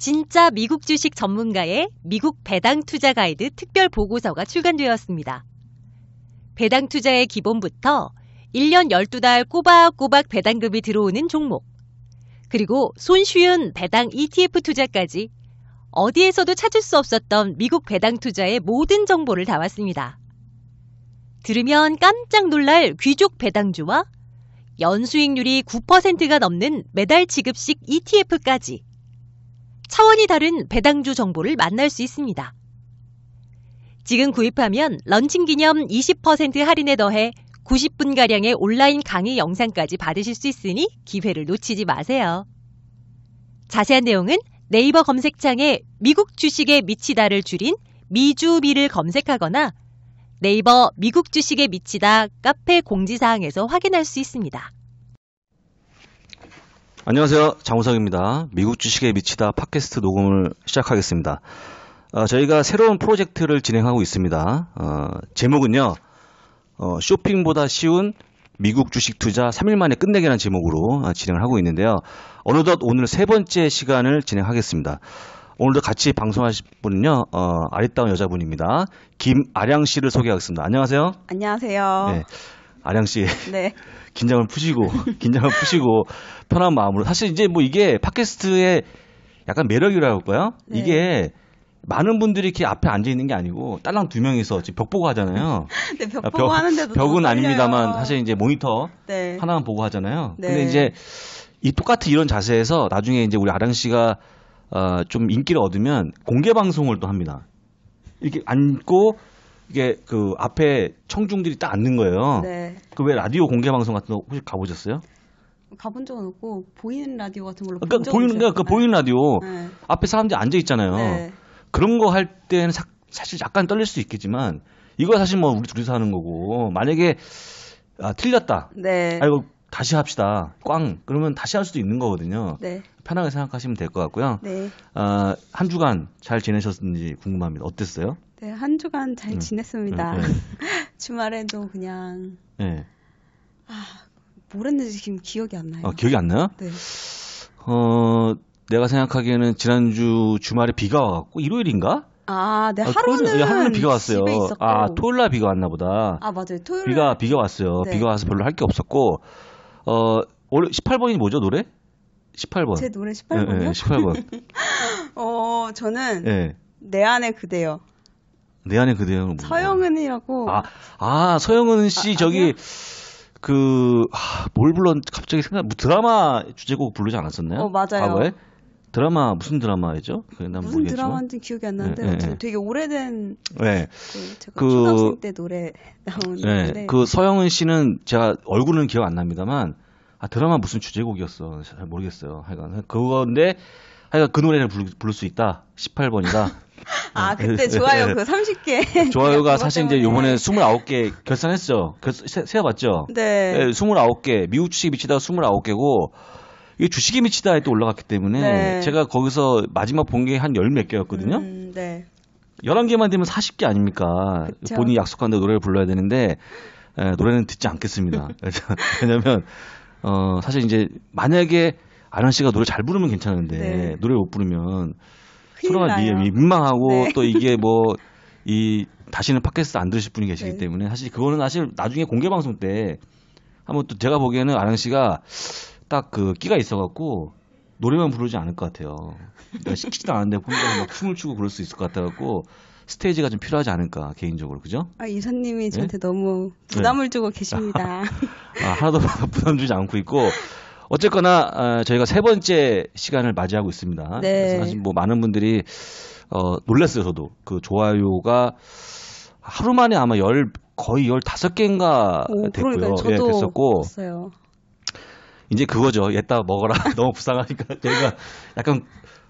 진짜 미국 주식 전문가의 미국 배당 투자 가이드 특별 보고서가 출간되었습니다. 배당 투자의 기본부터 1년 12달 꼬박꼬박 배당금이 들어오는 종목, 그리고 손쉬운 배당 ETF 투자까지 어디에서도 찾을 수 없었던 미국 배당 투자의 모든 정보를 담았습니다. 들으면 깜짝 놀랄 귀족 배당주와 연수익률이 9%가 넘는 매달 지급식 ETF까지 차원이 다른 배당주 정보를 만날 수 있습니다. 지금 구입하면 런칭 기념 20% 할인에 더해 90분가량의 온라인 강의 영상까지 받으실 수 있으니 기회를 놓치지 마세요. 자세한 내용은 네이버 검색창에 미국 주식에 미치다를 줄인 미주미를 검색하거나 네이버 미국 주식에 미치다 카페 공지사항에서 확인할 수 있습니다. 안녕하세요. 장우석입니다. 미국 주식에 미치다 팟캐스트 녹음을 시작하겠습니다. 어, 저희가 새로운 프로젝트를 진행하고 있습니다. 어, 제목은요. 어, 쇼핑보다 쉬운 미국 주식 투자 3일 만에 끝내기라는 제목으로 어, 진행을 하고 있는데요. 어느덧 오늘 세 번째 시간을 진행하겠습니다. 오늘도 같이 방송하실 분은요. 어, 아리따운 여자분입니다. 김아량 씨를 소개하겠습니다. 안녕하세요. 안녕하세요. 네. 아량 씨 네. 긴장을 푸시고 긴장을 푸시고 편한 마음으로 사실 이제 뭐 이게 팟캐스트의 약간 매력이라고 할까요? 네. 이게 많은 분들이 이렇게 앞에 앉아 있는 게 아니고 딸랑 두 명이서 지금 벽 보고 하잖아요. 네, 벽 보고 벽, 하는데도 벽은 아닙니다만 사실 이제 모니터 네. 하나만 보고 하잖아요. 네. 근데 이제 이 똑같은 이런 자세에서 나중에 이제 우리 아량 씨가 어, 좀 인기를 얻으면 공개 방송을 또 합니다. 이렇게 앉고 이게 그 앞에 청중들이 딱 앉는 거예요. 네. 그 왜 라디오 공개 방송 같은 거 혹시 가보셨어요? 가본 적은 없고 보이는 라디오 같은 걸로 그러니까 보이는 그러그 그러니까 보이는 라디오 네. 앞에 사람들이 앉아 있잖아요. 네. 그런 거 할 때는 사, 실 약간 떨릴 수 있겠지만 이거 사실 뭐 우리 둘이서 하는 거고 만약에 아, 틀렸다. 네. 아이고 다시 합시다. 꽝 그러면 다시 할 수도 있는 거거든요. 네. 편하게 생각하시면 될 것 같고요. 네. 아, 한 주간 잘 지내셨는지 궁금합니다. 어땠어요? 네, 한 주간 잘 음. 지냈습니다. 음, 네. 주말에도 그냥 네. 아, 뭘 했는지 지금 기억이 안 나요. 아, 기억이 안 나요? 네. 어, 내가 생각하기에는 지난주 주말에 비가 와갖고 일요일인가? 아, 네, 아, 하루는 토요일, 예, 하루는 비가 왔어요. 아, 토요일 날 비가 왔나 보다. 아, 맞아요. 토요일 비가 비가 왔어요. 네. 비가 와서 별로 할 게 없었고 어, 원래 18번이 뭐죠, 노래? 18번. 제 노래 18번이요? 네, 네, 18번. 어, 저는 네. 내 안에 그대요. 내 안에 그대로 서영은이라고. 아, 아 서영은 씨 아, 저기 그뭘 아, 불렀 갑자기 생각 뭐 드라마 주제곡 부르지 않았었나요? 어 맞아요. 과거에? 드라마 무슨 드라마이죠 무슨 모르겠 드라마인지 기억이 안 나는데 네, 네. 되게 오래된 네. 그 제가 그, 초등학생 때 노래 나온 네. 건데. 그 서영은 씨는 제가 얼굴은 기억 안 납니다만 아 드라마 무슨 주제곡이었어 잘 모르겠어요. 하여간 그건데 하여간 그 노래를 부를, 부를 수 있다. 18번이다. 아, 그때 좋아요 그 30개. 좋아요가 사실 이제 요번에 29개 결산했죠. 결, 그 세, 세어봤죠? 네. 네. 29개. 미국 주식이 미치다 가 29개고, 이게 주식이 미치다에 또 올라갔기 때문에 네. 제가 거기서 마지막 본 게 한 열 몇 개였거든요. 음, 네. 11개만 되면 40개 아닙니까? 그쵸? 본인이 약속한 대 노래를 불러야 되는데, 에, 예, 노래는 듣지 않겠습니다. 왜냐면, 어, 사실 이제 만약에 아란 씨가 노래 잘 부르면 괜찮은데, 네. 노래 못 부르면 서로가 미움이 민망하고 네. 또 이게 뭐 이 다시는 팟캐스트 안 들으실 분이 계시기 네. 때문에 사실 그거는 사실 나중에 공개 방송 때 한번 또 제가 보기에는 아랑 씨가 딱 그 끼가 있어갖고 노래만 부르지 않을 것 같아요. 그러 시키지도 않은데 혼자 막 춤을 추고 그럴 수 있을 것 같아갖고 스테이지가 좀 필요하지 않을까 개인적으로 그죠? 아 이사님이 네? 저한테 너무 네. 부담을 주고 계십니다. 아 하나도 부담 주지 않고 있고 어쨌거나 어, 저희가 세 번째 시간을 맞이하고 있습니다. 네. 그래서 사실 뭐 많은 분들이 어, 놀랐어요, 저도. 그 좋아요가 하루 만에 아마 열, 거의 열 다섯 개인가 됐고요. 그러 예, 저도 예, 됐었고. 봤어요. 이제 그거죠. 옛다 먹어라. 너무 불쌍하니까 저희가 약간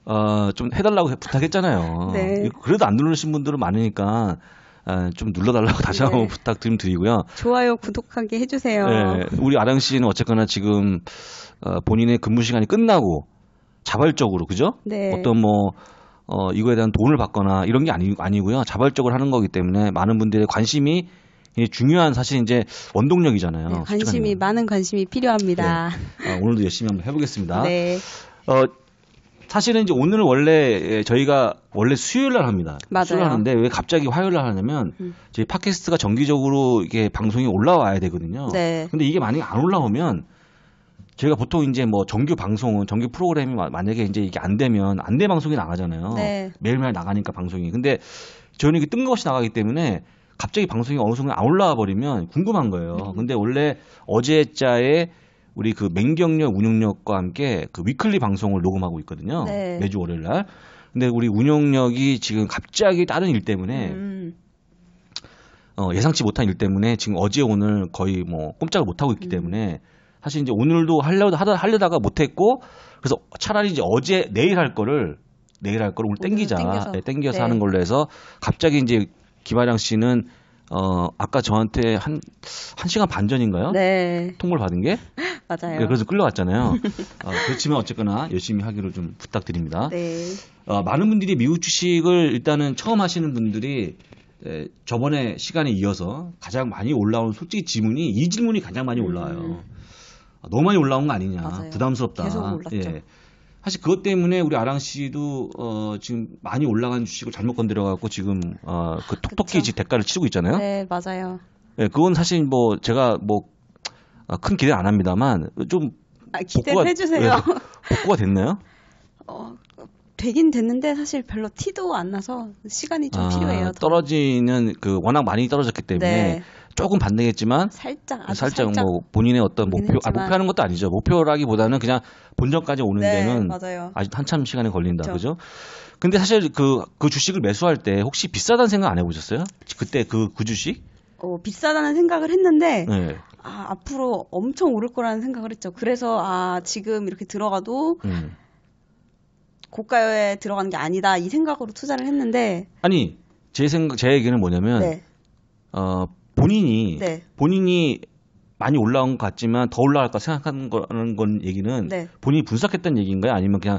어, 좀 해달라고 부탁했잖아요. 네. 그래도 안 누르신 분들은 많으니까 아, 좀 눌러달라고 다시 한번 네. 부탁 좀 드리고요. 좋아요, 구독하기 해주세요. 네, 우리 아랑 씨는 어쨌거나 지금 어, 본인의 근무 시간이 끝나고 자발적으로 그죠? 네. 어떤 뭐 어, 이거에 대한 돈을 받거나 이런 게 아니, 아니고요. 자발적으로 하는 거기 때문에 많은 분들의 관심이 중요한 사실 이제 원동력이잖아요. 네, 관심이 많은 관심이 필요합니다. 네. 어, 오늘도 열심히 한번 해보겠습니다. 네. 어, 사실은 이제 오늘 원래 예, 저희가 원래 수요일 날 합니다. 수요일 하는데 왜 갑자기 화요일 날 하냐면 음. 저희 팟캐스트가 정기적으로 이게 방송이 올라와야 되거든요. 네. 근데 이게 만약에 안 올라오면 저희가 보통 이제 뭐 정규 방송은 정규 프로그램이 만약에 이제 이게 안 되면 안내 방송이 나가잖아요. 네. 매일매일 나가니까 방송이. 근데 저희는 이게 뜬금없이 나가기 때문에 갑자기 방송이 어느 순간 안 올라와 버리면 궁금한 거예요. 음. 근데 원래 어제자에 우리 그 맹경력 운영력과 함께 그 위클리 방송을 녹음하고 있거든요. 네. 매주 월요일 날. 근데 우리 운영력이 지금 갑자기 다른 일 때문에 음. 어, 예상치 못한 일 때문에 지금 어제 오늘 거의 뭐 꼼짝을 못 하고 있기 음. 때문에 사실 이제 오늘도 하려다 하려다가 못 했고 그래서 차라리 이제 어제 내일 할 거를 내일 할 거를 오늘 땡기자. 땡겨서, 네, 땡겨서 네. 하는 걸로 해서 갑자기 이제 김아량 씨는 어, 아까 저한테 한, 한 시간 반 전인가요? 네. 통보를 받은 게? 맞아요. 예, 그래서 끌려왔잖아요. 어, 그렇지만 어쨌거나 열심히 하기로 좀 부탁드립니다. 네. 어, 많은 분들이 미국 주식을 일단은 처음 하시는 분들이 에, 예, 저번에 시간에 이어서 가장 많이 올라온 솔직히 질문이 이 질문이 가장 많이 올라와요. 음. 아, 너무 많이 올라온 거 아니냐. 맞아요. 부담스럽다. 계속 올랐죠. 예. 사실 그것 때문에 우리 아랑 씨도 어, 지금 많이 올라간 주식을 잘못 건드려갖고 지금 어, 그 톡톡히 지 대가를 치르고 있잖아요. 네, 맞아요. 예, 그건 사실 뭐 제가 뭐큰 아, 기대 안 합니다만 좀 아, 기대를 해주세요. 네, 네. 복구가 됐나요? 어, 되긴 됐는데 사실 별로 티도 안 나서 시간이 좀 아, 필요해요. 더. 떨어지는 그 워낙 많이 떨어졌기 때문에 네. 조금 반대겠지만 살짝 살짝, 살짝 뭐 본인의 어떤 목표 아, 목표하는 것도 아니죠. 목표라기보다는 그냥 본전까지 오는 네, 데는 맞아요. 아직 한참 시간이 걸린다. 그죠 근데 사실 그, 그 주식을 매수할 때 혹시 비싸다는 생각 안 해보셨어요? 그때 그, 그 주식? 어, 비싸다는 생각을 했는데 네. 아, 앞으로 엄청 오를 거라는 생각을 했죠. 그래서 아 지금 이렇게 들어가도 음. 고가에 들어가는 게 아니다 이 생각으로 투자를 했는데 아니 제 생각 제 얘기는 뭐냐면 네. 어 본인이 네. 본인이 많이 올라온 것 같지만 더 올라갈까 생각하는 거라는 건 얘기는 네. 본인이 분석했던 얘기인가요? 아니면 그냥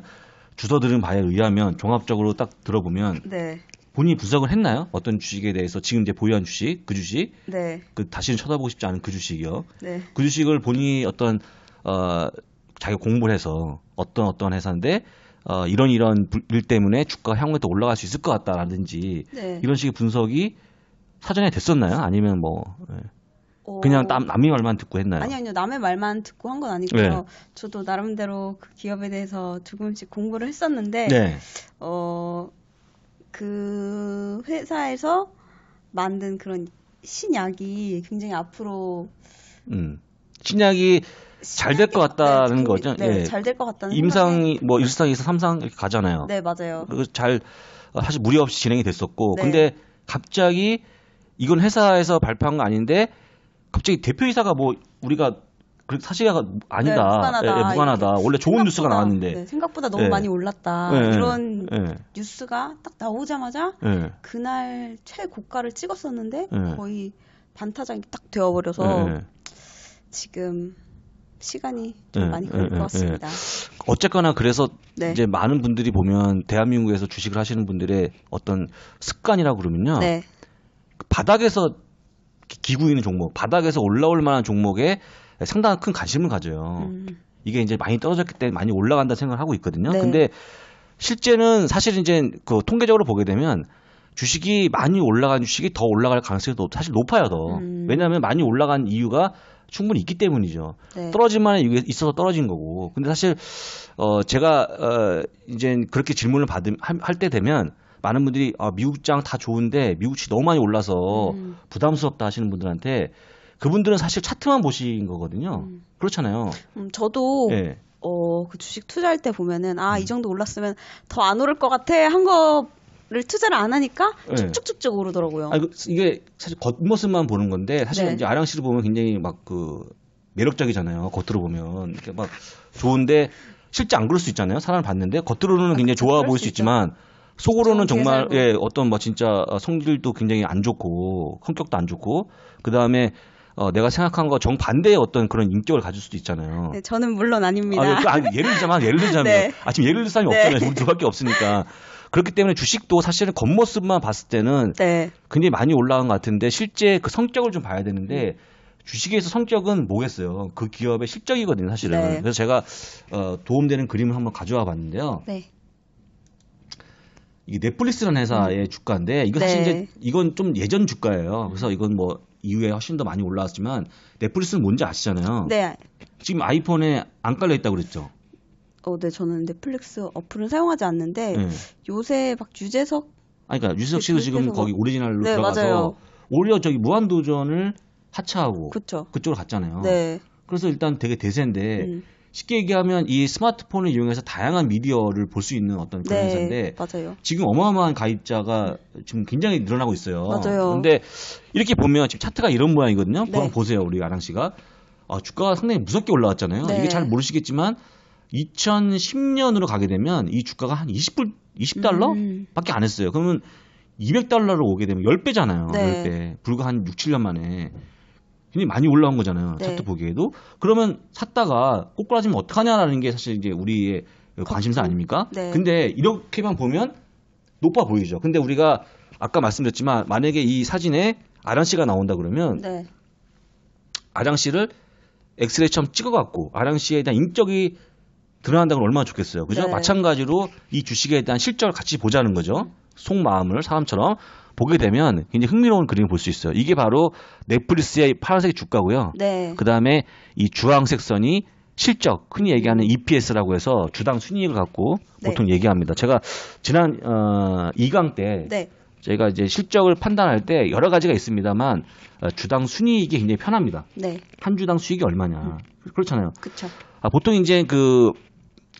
주소 들은 바에 의하면 종합적으로 딱 들어보면 네. 본인이 분석을 했나요? 어떤 주식에 대해서 지금 이제 보유한 주식, 그 주식, 네. 그 다시는 쳐다보고 싶지 않은 그 주식이요. 네. 그 주식을 본인이 어떤 어 자기 공부를 해서 어떤 어떤 회사인데 어 이런 이런 일 때문에 주가 향후에 더 올라갈 수 있을 것 같다라든지 네. 이런 식의 분석이 사전에 됐었나요? 아니면 뭐 예. 그냥 어. 남, 남의 말만 듣고 했나요? 아니 아니요 남의 말만 듣고 한 건 아니고요. 네. 저도 나름대로 그 기업에 대해서 조금씩 공부를 했었는데 네. 어그 회사에서 만든 그런 신약이 굉장히 앞으로 음. 신약이 잘 될 것 같다는 네, 거죠. 네, 네. 예. 잘될 것 같다는 임상 생각에... 뭐 일상에서 삼상 이렇게 가잖아요. 네, 맞아요. 잘 어, 사실 무리 없이 진행이 됐었고, 네. 근데 갑자기 이건 회사에서 발표한 거 아닌데 갑자기 대표이사가 뭐 우리가 그 사실이 아니다. 네, 무관하다. 예, 예 무관하다. 원래 좋은 뉴스가 나왔는데 네, 생각보다 너무 예. 많이 올랐다. 그런 예, 예. 뉴스가 딱 나오자마자 그날 최고가를 찍었었는데 거의 반타작이 딱 되어버려서 지금 시간이 좀 많이 걸릴 것 같습니다. 어쨌거나 그래서 네. 이제 많은 분들이 보면 대한민국에서 주식을 하시는 분들의 어떤 습관이라고 그러면요. 네. 바닥에서 기구 있는 종목, 바닥에서 올라올 만한 종목에 상당한 큰 관심을 가져요. 음. 이게 이제 많이 떨어졌기 때문에 많이 올라간다 생각을 하고 있거든요. 네. 근데 실제는 사실 이제 그 통계적으로 보게 되면 주식이 많이 올라간 주식이 더 올라갈 가능성이 높, 사실 높아요 더. 음. 왜냐하면 많이 올라간 이유가 충분히 있기 때문이죠. 네. 떨어질 만한 이유가 있어서 떨어진 거고. 근데 사실 어 제가 어 이제 그렇게 질문을 받음 할때 되면 많은 분들이 아, 미국장 다 좋은데 미국치 너무 많이 올라서 음. 부담스럽다 하시는 분들한테 그분들은 사실 차트만 보신 거거든요. 음. 그렇잖아요. 음, 저도 네. 어, 그 주식 투자할 때 보면은 아, 이 음. 정도 올랐으면 더 안 오를 것 같아 한 거. 를 투자를 안 하니까 예. 쭉쭉쭉쭉 오르더라고요. 아, 이게 사실 겉모습만 보는 건데 사실 네. 이제 아량 씨를 보면 굉장히 막그 매력적이잖아요. 겉으로 보면 이렇게 막 좋은데 실제 안 그럴 수 있잖아요. 사람을 봤는데 겉으로는 아, 굉장히 좋아 보일 수있 있지만 속으로는 정말 예, 어떤 뭐 진짜 어, 성질도 굉장히 안 좋고 성격도 안 좋고 그 다음에 어, 내가 생각한 거 정반대의 어떤 그런 인격을 가질 수도 있잖아요. 네, 저는 물론 아닙니다. 아, 예, 그, 아, 예를 들자면, 아, 예를 들자면. 네. 아, 지금 예를 들 사람이 네. 없잖아요. 우리 두밖에 없으니까. 그렇기 때문에 주식도 사실은 겉모습만 봤을 때는 네. 굉장히 많이 올라간 것 같은데 실제 그 성격을 좀 봐야 되는데 음. 주식에서 성격은 뭐겠어요. 그 기업의 실적이거든요, 사실은. 네. 그래서 제가 어, 도움되는 그림을 한번 가져와 봤는데요. 네. 이게 넷플릭스라는 회사의 음. 주가인데 이거 네. 사실 네. 이제 이건 좀 예전 주가예요. 그래서 이건 뭐 이후에 훨씬 더 많이 올라왔지만 넷플릭스는 뭔지 아시잖아요. 네. 지금 아이폰에 안 깔려 있다고 그랬죠. 어, 네, 저는 넷플릭스 어플을 사용하지 않는데 네. 요새 막 유재석 아니 그러니까 유재석 씨도 지금 거기 오리지널로 네, 들어가서 맞아요. 오히려 저기 무한도전을 하차하고 그쵸. 그쪽으로 갔잖아요. 네. 그래서 일단 되게 대세인데 음. 쉽게 얘기하면 이 스마트폰을 이용해서 다양한 미디어를 볼 수 있는 어떤 그런 네, 회사인데 맞아요. 지금 어마어마한 가입자가 지금 굉장히 늘어나고 있어요. 맞아요. 근데 이렇게 보면 지금 차트가 이런 모양이거든요. 네. 보세요, 우리 아랑 씨가. 아, 주가가 상당히 무섭게 올라왔잖아요. 네. 이게 잘 모르시겠지만 2010년으로 가게 되면 이 주가가 한 20불 20달러 음. 밖에 안 했어요. 그러면 200달러로 오게 되면 10배잖아요. 네. 10배. 불과 한 6, 7년 만에. 굉장히 많이 올라온 거잖아요. 네. 차트 보기에도. 그러면 샀다가 꼬꾸라지면 어떡하냐라는 게 사실 이제 우리의 관심사 아닙니까? 네. 근데 이렇게만 보면 높아 보이죠. 근데 우리가 아까 말씀드렸지만 만약에 이 사진에 아랑 씨가 나온다 그러면 네. 아랑 씨를 엑스레이 처럼 찍어갖고 아랑 씨에 대한 인격이 드러난다면 얼마나 좋겠어요. 그죠? 네. 마찬가지로 이 주식에 대한 실적을 같이 보자는 거죠. 속마음을 사람처럼. 보게 되면 굉장히 흥미로운 그림을 볼 수 있어요. 이게 바로 넷플릭스의 파란색 주가고요. 네. 그 다음에 이 주황색 선이 실적, 흔히 얘기하는 EPS라고 해서 주당 순이익을 갖고 네. 보통 얘기합니다. 제가 지난 어, 2강 때 네. 저희가 이제 실적을 판단할 때 여러 가지가 있습니다만 어, 주당 순이익이 굉장히 편합니다. 네. 한 주당 수익이 얼마냐. 음. 그렇잖아요. 그쵸. 아, 보통 이제 그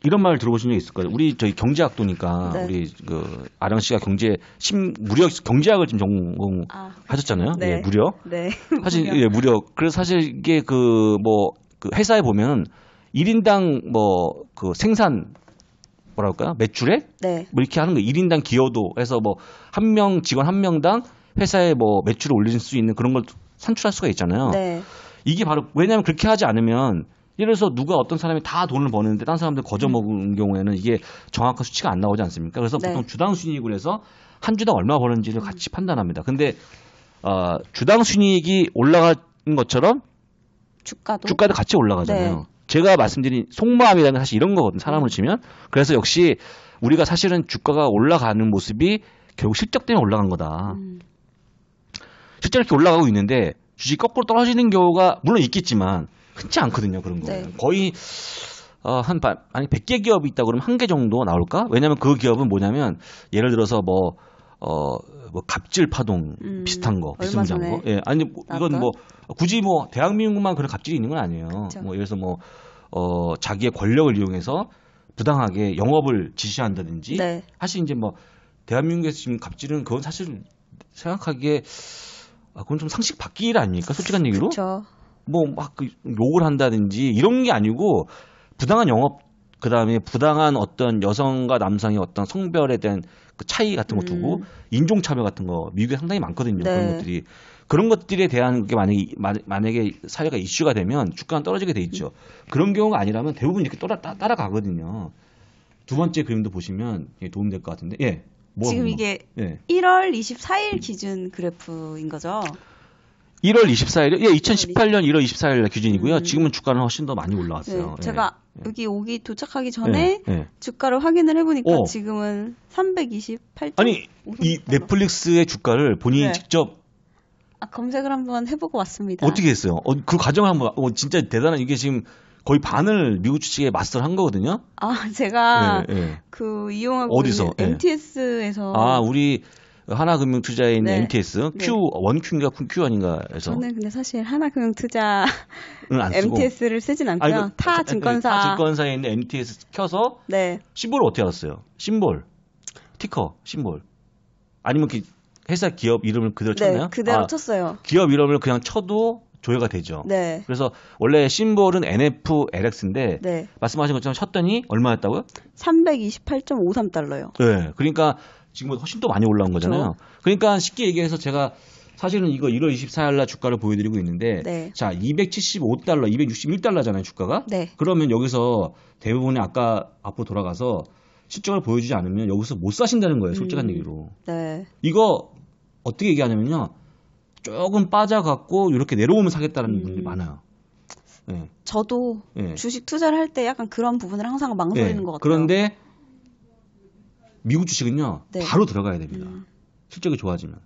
이런 말 들어보신 적 있을 거예요. 우리 저희 경제학도니까 네. 우리 그 아령 씨가 경제 심 무력 경제학을 지금 전공하셨잖아요. 아, 네. 예, 무력. 네. 사실 무력. 예, 무력. 그래서 사실 이게 그뭐그 뭐, 그 회사에 보면 1인당 뭐그 생산 뭐랄까요? 매출액? 네. 뭐 이렇게 하는 거 1인당 기여도 해서 뭐 한 명 직원 한 명당 회사의 뭐 매출을 올릴 수 있는 그런 걸 산출할 수가 있잖아요. 네. 이게 바로 왜냐하면 그렇게 하지 않으면 예를 들어서 누가 어떤 사람이 다 돈을 버는데 다른 사람들 거저 음. 먹은 음. 경우에는 이게 정확한 수치가 안 나오지 않습니까? 그래서 네. 보통 주당 순이익을 해서 한 주당 얼마 버는지를 음. 같이 음. 판단합니다. 근데 어, 주당 순이익이 올라간 것처럼 주가도 주가도 같이 올라가잖아요. 네. 제가 말씀드린 속마음이라는 사실 이런 거거든요. 사람을 음. 치면 그래서 역시 우리가 사실은 주가가 올라가는 모습이 결국 실적 때문에 올라간 거다. 음. 실로 이렇게 올라가고 있는데 주식 거꾸로 떨어지는 경우가 물론 있겠지만 흔치 않거든요, 그런 거. 네. 거의 어, 한 반, 아니 100개 기업이 있다 그러면 한 개 정도 나올까? 왜냐면 그 기업은 뭐냐면 예를 들어서 뭐 어, 뭐 갑질 파동 음, 비슷한 거, 비슷한 거. 예, 아니 뭐, 이건 뭐 굳이 뭐 대한민국만 그런 갑질이 있는 건 아니에요. 그쵸. 뭐 예를 들어서 뭐 어, 자기의 권력을 이용해서 부당하게 영업을 지시한다든지 네. 사실 이제 뭐 대한민국에서 지금 갑질은 그건 사실 생각하기에 아, 그건 좀 상식 바뀌일 아닙니까? 솔직한 얘기로. 그쵸. 뭐막그 욕을 한다든지 이런 게 아니고 부당한 영업 그다음에 부당한 어떤 여성과 남성의 어떤 성별에 대한 그 차이 같은 거 두고 음. 인종 차별 같은 거 미국에 상당히 많거든요. 네. 그런 것들이 그런 것들에 대한 게 만약에 만약에 사회가 이슈가 되면 주가가 떨어지게 돼 있죠. 그런 경우가 아니라면 대부분 이렇게 따라 따라 가거든요. 두 번째 그림도 보시면 도움될 것 같은데. 예. 뭐 지금 이게 예. 1월 24일 기준 그래프인 거죠? 1월 2 4일 예, 2018년 1월 24일 기준이고요. 음. 지금은 주가는 훨씬 더 많이 올라왔어요. 네, 제가 예. 여기 오기 도착하기 예. 전에 예, 주가를 확인을 해보니까 어. 지금은 328. 아니 이 넷플릭스의 주가를 본인이 네. 직접 아, 검색을 한번 해보고 왔습니다. 어떻게 했어요? 어, 그 과정을 한번 어, 진짜 대단한 이게 지금 거의 반을 미국 주식에 마스터를 한 거거든요. 아 제가 예, 예. 그 이용하고 어디서 MTS에서 아 우리 하나금융투자에 있는 네. MTS 네. Q 원큐인가 Q 아닌가 해서 저는 근데 사실 하나금융투자 MTS를 쓰진 않고요. 아니, 그, 타 증권사 타 증권사에 있는 MTS 켜서 네. 심볼을 어떻게 알았어요? 심볼 티커 심볼 아니면 기, 그 회사 기업 이름을 그대로 네, 쳤나요? 네, 그대로 아, 쳤어요. 기업 이름을 그냥 쳐도 조회가 되죠. 네. 그래서 원래 심볼은 NFLX인데 네. 말씀하신 것처럼 쳤더니 얼마였다고요? 328.53달러요. 네. 그러니까 지금보다 훨씬 더 많이 올라온 거잖아요. 그러니까 쉽게 얘기해서 제가 사실은 이거 1월 24일 날 주가를 보여드리고 있는데 네. 자 275달러, 261달러잖아요 주가가. 네. 그러면 여기서 대부분의 아까 앞으로 돌아가서 실적을 보여주지 않으면 여기서 못 사신다는 거예요 솔직한 음. 얘기로. 네. 이거 어떻게 얘기하냐면요 조금 빠져갖고 이렇게 내려오면 사겠다는 음. 분들이 많아요. 네. 저도 네. 주식 투자를 할 때 약간 그런 부분을 항상 망설이는 네. 것 같아요. 그런데 미국 주식은요 네. 바로 들어가야 됩니다. 음. 실적이 좋아지면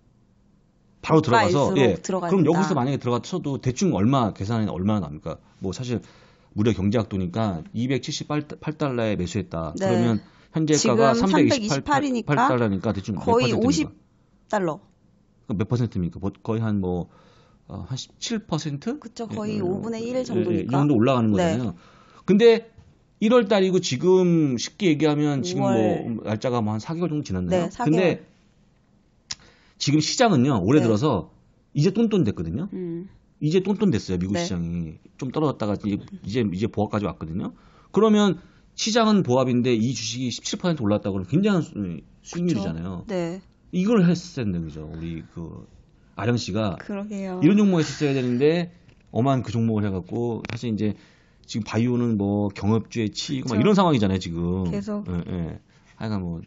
바로 들어가서 예. 그럼 여기서 만약에 들어가서도 대충 얼마 계산이 얼마나 납니까? 뭐 사실 무려 경제학도니까 278달러에 매수했다. 네. 그러면 현재가가 328, 3달러니까 대충 거의 50달러. 몇 퍼센트입니까? 뭐 거의 한뭐한 17%? 뭐, 어, 그쵸, 예. 거의 예, 5분의 1 정도니까. 예, 이 정도 올라가는 네. 거잖아요. 네. 근데 1월 달이고 지금 쉽게 얘기하면 지금 5월. 뭐 날짜가 뭐한 4개월 정도 지났나요? 네, 4개월. 근데 지금 시장은요. 올해 네. 들어서 이제 똔똔됐거든요. 음. 이제 똔똔됐어요. 미국 네. 시장이 좀 떨어졌다가 이제 이제, 이제 보합까지 왔거든요. 그러면 시장은 보합인데 이 주식이 17% 올랐다 그러면 굉장한 수익률이잖아요. 네. 이걸 했을 되는 거죠 우리 그 아령 씨가 그러게요. 이런 종목을 했었어야 되는데 엄한 그 종목을 해갖고 사실 이제 지금 바이오는 뭐경협주의 치이고 그렇죠. 막 이런 상황이잖아요 지금. 계속. 예, 예. 하여간 뭐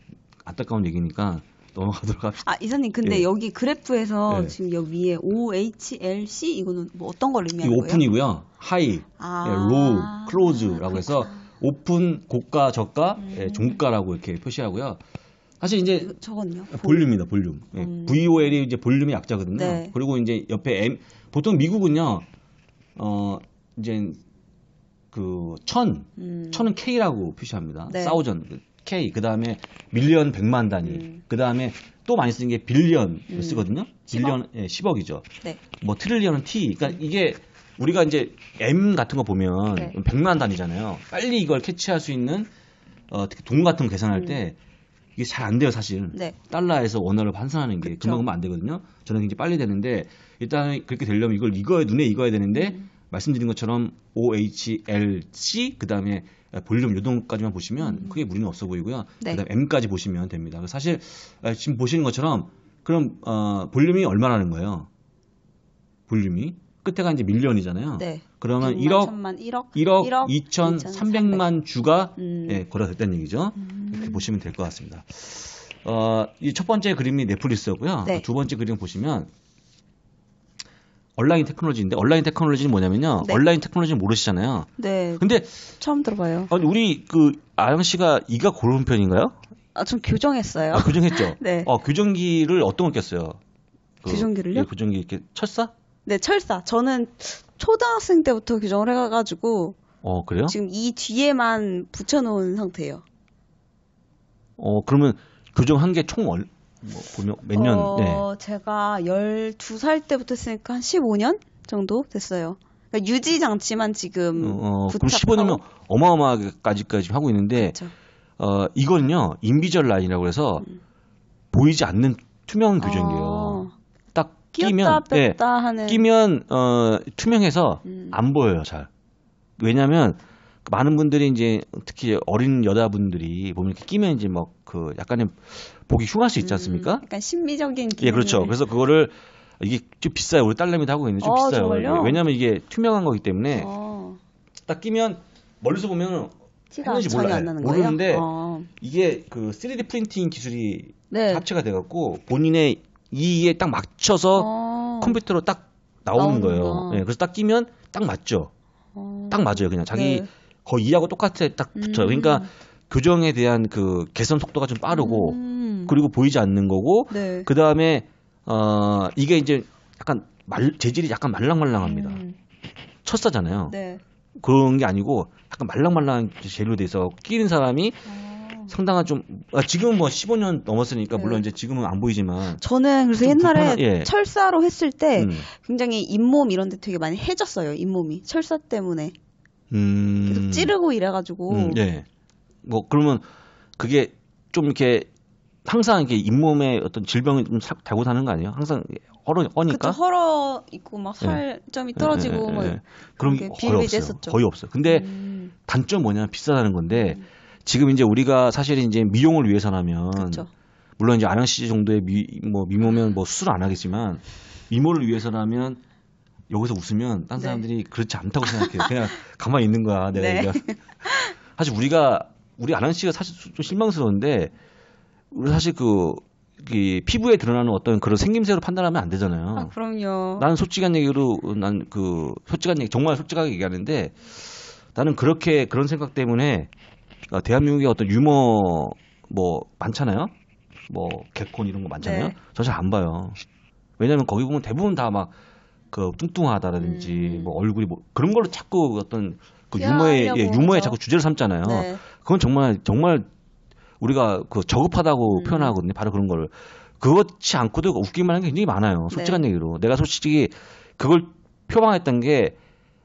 안타까운 얘기니까 넘어가도록 합시다. 아 이사님 근데 예. 여기 그래프에서 예. 지금 여기 위에 OHLC 이거는 뭐 어떤 걸 의미하는 거예요? 오픈이고요. 하이, 예, 아~ 로우, 클로즈라고 아, 해서 오픈, 고가, 저가, 예, 음. 예, 종가라고 이렇게 표시하고요. 사실 이제 그, 저건요? 아, 볼륨이다 볼륨. 예, 음. VOL이 이제 볼륨의 약자거든요. 네. 그리고 이제 옆에 M 보통 미국은요. 어 이제 그 천, 음. 천은 K라고 표시합니다. 네. 사우전 K, 그 다음에 밀리언 백만 단위, 음. 그 다음에 또 많이 쓰는 게 빌리언 음. 쓰거든요. 10억? 빌리언 예, 10억이죠. 네. 뭐 트릴리언은 T. 그러니까 음. 이게 우리가 이제 M 같은 거 보면 네. 100만 단위잖아요. 빨리 이걸 캐치할 수 있는 어, 특히 돈 같은 거 계산할 음. 때 이게 잘 안 돼요, 사실. 네. 달러에서 원화를 환산하는 게 그쵸. 금방 금방 안 되거든요. 저는 이제 빨리 되는데 일단 그렇게 되려면 이걸 이거야 눈에 익어야 되는데 음. 말씀드린 것처럼 OHLC 그다음에 볼륨 요동까지만 보시면 음. 크게 무리는 없어 보이고요. 네. 그다음 에 M까지 보시면 됩니다. 사실 아, 지금 보시는 것처럼 그럼 어, 볼륨이 얼마라는 거예요? 볼륨이 끝에가 이제 밀리언이잖아요. 네. 그러면 100만, 1억, 1억, 1억, 1억 2,300만 주가 음. 예, 걸어졌다는 얘기죠. 음. 이렇게 보시면 될 것 같습니다. 어, 이 첫 번째 그림이 넷플릭스고요. 였 네. 두 번째 그림 보시면 온라인 테크놀로지인데 온라인 테크놀로지는 뭐냐면요. 네. 온라인 테크놀로지는 모르시잖아요. 네. 근데 처음 들어봐요. 아니 우리 그 아영 씨가 이가 고른 편인가요? 아, 좀 교정했어요. 아, 교정했죠. 네. 어, 교정기를 어떤 걸 꼈어요? 그, 교정기를요? 예, 교정기 이렇게 철사? 네, 철사. 저는 초등학생 때부터 교정을 해가지고. 어, 그래요? 지금 이 뒤에만 붙여놓은 상태예요. 어, 그러면 교정한 게총 얼? 뭐 보면 몇 년? 어, 네. 제가 12살 때부터 했으니까 한 15년 정도 됐어요. 그러니까 유지 장치만 지금 어, 어 그럼 15년이면 어마어마하게까지까지 하고 있는데 그렇죠. 어, 이건요 인비절 라인이라고 해서 음. 보이지 않는 투명 한규정이에요 어. 딱 끼면 예, 뺐다 네, 하는... 끼면 어, 투명해서 음. 안 보여요 잘. 왜냐하면 많은 분들이 이제 특히 어린 여자분들이 보면 이렇게 끼면 이제 막그 뭐 약간의 보기 흉할 수 있지 음, 않습니까? 음, 약간 심미적인 기능. 예, 그렇죠. 그래서 그거를 이게 좀 비싸요. 우리 딸내미도 하고 있는데 좀 어, 비싸요. 정말요? 예, 왜냐하면 이게 투명한 거기 때문에 어. 딱 끼면 멀리서 보면 했는지 몰라요. 모르는데 어. 이게 그 3D 프린팅 기술이 네. 합체가 돼갖고 본인의 이에 딱 맞춰서 어. 컴퓨터로 딱 나오는 거예요. 예, 그래서 딱 끼면 딱 맞죠. 어. 딱 맞아요. 그냥 자기 네. 거의 이하고 똑같이 딱 붙어요. 그러니까 음. 그러니까 교정에 대한 그 개선 속도가 좀 빠르고 음. 그리고 보이지 않는 거고 네. 그 다음에 어 이게 이제 약간 말, 재질이 약간 말랑말랑합니다. 음. 첫사잖아요. 네. 그런 게 아니고 약간 말랑말랑한 재료로돼 있어 끼는 사람이 오. 어. 상당한 좀 아, 지금은 뭐 15년 넘었으니까 네. 물론 이제 지금은 안 보이지만 저는 그래서 옛날에 불편한, 예. 철사로 했을 때 음. 굉장히 잇몸 이런 데 되게 많이 해졌어요 잇몸이 철사 때문에 음... 계속 찌르고 이래가지고. 음, 네. 뭐 그러면 그게 좀 이렇게 항상 이렇게 잇몸에 어떤 질병이 좀 달고 사는 거 아니에요? 항상 허러 어니까. 그쵸, 헐어 있고 막 살점이 예. 네. 떨어지고 네, 뭐. 네. 그럼 거의 없어요. 었죠 거의 없어요. 근데 음... 단점 뭐냐 면 비싸다는 건데 음. 지금 이제 우리가 사실 이제 미용을 위해서라면 그쵸. 물론 이제 아량 씨 정도의 미, 뭐 미모면 뭐 수술 안 하겠지만 미모를 위해서라면 여기서 웃으면 딴 네. 사람들이 그렇지 않다고 생각해요. 그냥 가만히 있는 거야. 내가 네. 얘기가. 사실 우리가 우리 아난 씨가 사실 좀 실망스러운데 우리 사실 그, 그 피부에 드러나는 어떤 그런 생김새로 판단하면 안 되잖아요. 아, 그럼요. 나는 솔직한 얘기로 난 그 솔직한 얘기 정말 솔직하게 얘기하는데 나는 그렇게 그런 생각 때문에 어, 대한민국의 어떤 유머 뭐 많잖아요. 뭐 개콘 이런 거 많잖아요. 네. 저잘 안 봐요. 왜냐면 거기 보면 대부분 다막 그 뚱뚱하다든지 음. 뭐 얼굴이 뭐 그런 걸로 자꾸 그 어떤 그 유머에 예, 유머에 자꾸 주제를 삼잖아요. 네. 그건 정말 정말 우리가 그 저급하다고 음. 표현하거든요. 바로 그런 거를 그렇지 않고도 웃기만 한게 굉장히 많아요. 네. 솔직한 네. 얘기로 내가 솔직히 그걸 표방했던 게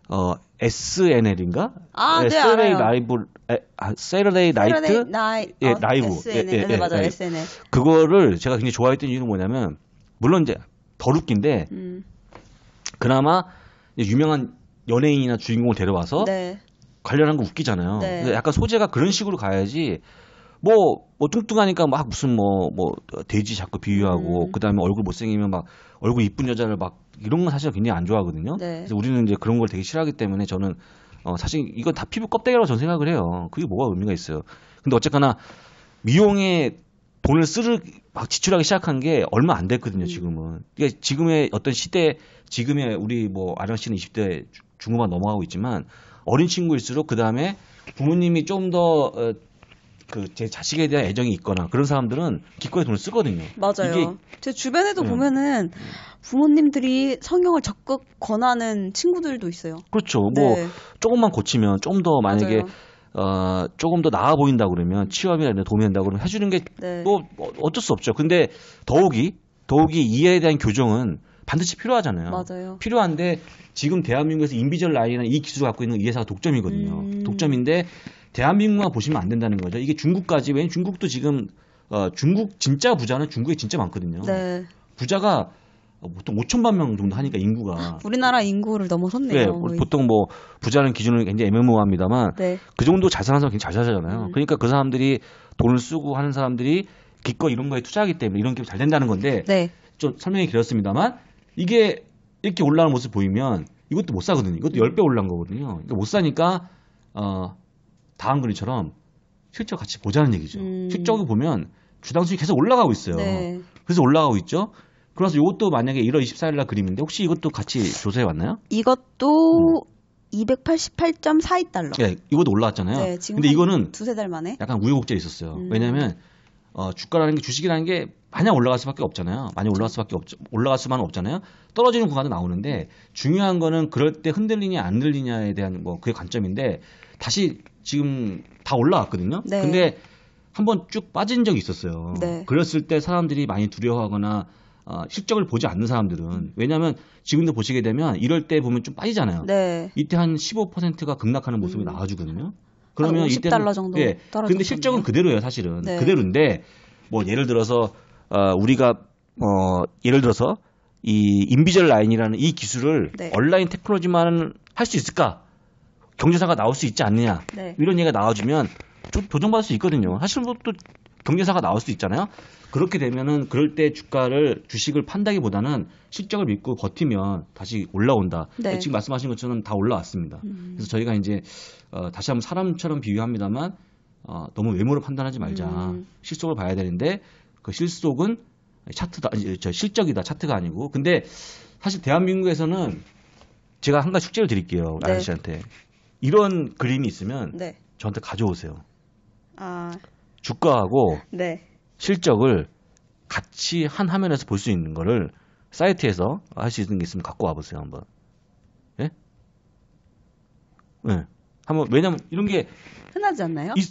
어, SNL인가? 아, 네, SNL 라이브 에, 아, 세러데이 나이트 나이, 예, 어, 라이브 SNL 예, 예, 예, 맞아 예, SNL 그거를 제가 굉장히 좋아했던 이유는 뭐냐면 물론 이제 더 웃긴데 음. 그나마 유명한 연예인이나 주인공을 데려와서 네. 관련한 거 웃기잖아요. 네. 약간 소재가 그런 식으로 가야지 뭐, 뭐 뚱뚱하니까 막 무슨 뭐, 뭐, 돼지 자꾸 비유하고, 음. 그 다음에 얼굴 못생기면 막, 얼굴 이쁜 여자를 막, 이런 건 사실 굉장히 안 좋아하거든요. 네. 그래서 우리는 이제 그런 걸 되게 싫어하기 때문에 저는, 어, 사실 이건 다 피부 껍데기라고 저는 생각을 해요. 그게 뭐가 의미가 있어요. 근데 어쨌거나, 미용의 돈을 쓰르 막 지출하기 시작한 게 얼마 안 됐거든요, 음. 지금은. 그러니까 지금의 어떤 시대, 지금의 우리 뭐 아령 씨는 20대 중후반 넘어가고 있지만 어린 친구일수록 어, 그 다음에 부모님이 좀 더 그 제 자식에 대한 애정이 있거나 그런 사람들은 기꺼이 돈을 쓰거든요. 맞아요. 제 주변에도 음. 보면은 부모님들이 성형을 적극 권하는 친구들도 있어요. 그렇죠. 뭐 네. 뭐 조금만 고치면 좀 더 만약에 맞아요. 어, 조금 더 나아 보인다 그러면 취업이나 이 도움이 된다 그러면 해주는 게또 네. 뭐 어쩔 수 없죠. 근데 더욱이 더욱이 이에 대한 교정은 반드시 필요하잖아요. 맞아요. 필요한데 지금 대한민국에서 인비전 라인이나 이 기술을 갖고 있는 이회사가 독점이거든요. 음. 독점인데 대한민국만 보시면 안 된다는 거죠. 이게 중국까지 왜냐 중국도 지금 어, 중국 진짜 부자는 중국에 진짜 많거든요. 네. 부자가 어, 보통 5천만 명 정도 하니까 인구가 우리나라 인구를 넘어섰네요. 네, 거의. 보통 뭐 부자는 기준을 굉장히 애매모호합니다만 네. 그 정도 자산한 사람 굉장히 잘 사잖아요. 음. 그러니까 그 사람들이 돈을 쓰고 하는 사람들이 기껏 이런 거에 투자하기 때문에 이런 게 잘 된다는 건데 네. 좀 설명이 길었습니다만 이게 이렇게 올라오는 모습 보이면 이것도 못 사거든요. 이것도 10배 올라온 거거든요. 그러니까 못 사니까 어 다음 글림처럼 실적 같이 보자는 얘기죠. 음. 실적을 보면 주당 수익 계속 올라가고 있어요. 네. 그래서 올라가고 있죠. 그래서 이것도 만약에 1월 24일 날 그림인데 혹시 이것도 같이 조사해 왔나요? 이것도 음. 288.42달러. 예, 이것도 올라왔잖아요. 네, 지금 근데 이거는 두세 달 만에 약간 우여곡절이 있었어요. 음. 왜냐면 어, 주가라는 게 주식이라는 게 마냥 올라갈 수밖에 없잖아요. 많이 올라갈 수밖에 없죠 올라갈 수만 은 없잖아요. 떨어지는 구간도 나오는데 중요한 거는 그럴 때 흔들리냐 안 흔들리냐에 대한 뭐 그게 관점인데 다시 지금 다 올라왔거든요. 네. 근데 한번 쭉 빠진 적이 있었어요. 네. 그랬을 때 사람들이 많이 두려워하거나 어, 실적을 보지 않는 사람들은 왜냐하면 지금도 보시게 되면 이럴 때 보면 좀 빠지잖아요. 네. 이때 한 15%가 급락하는 모습이 음. 나와주거든요. 그러면 이때 달러 정도 예. 근데 실적은 그대로예요, 사실은 네. 그대로인데 뭐 예를 들어서 어, 우리가 어, 예를 들어서 이 인비절 라인이라는 이 기술을 네. 온라인 테크놀로지만 할 수 있을까? 경제사가 나올 수 있지 않느냐? 네. 이런 얘기가 나와주면 좀조정받을수 있거든요. 사실 뭐또 경제사가 나올 수 있잖아요. 그렇게 되면은 그럴 때 주가를 주식을 판다기보다는 실적을 믿고 버티면 다시 올라온다. 네. 지금 말씀하신 것처럼 다 올라왔습니다. 음. 그래서 저희가 이제 어, 다시 한번 사람처럼 비유합니다만 어, 너무 외모로 판단하지 말자. 음. 실속을 봐야 되는데 그 실속은 차트다, 아니, 저 실적이다. 차트가 아니고. 근데 사실 대한민국에서는 제가 한 가지 숙제를 드릴게요. 네. 아저씨한테 이런 그림이 있으면 네. 저한테 가져오세요. 아. 주가하고 네. 실적을 같이 한 화면에서 볼 수 있는 거를 사이트에서 할 수 있는 게 있으면 갖고 와보세요 한번. 예? 예. 한번 왜냐면 이런 게 흔하지 않나요? 있,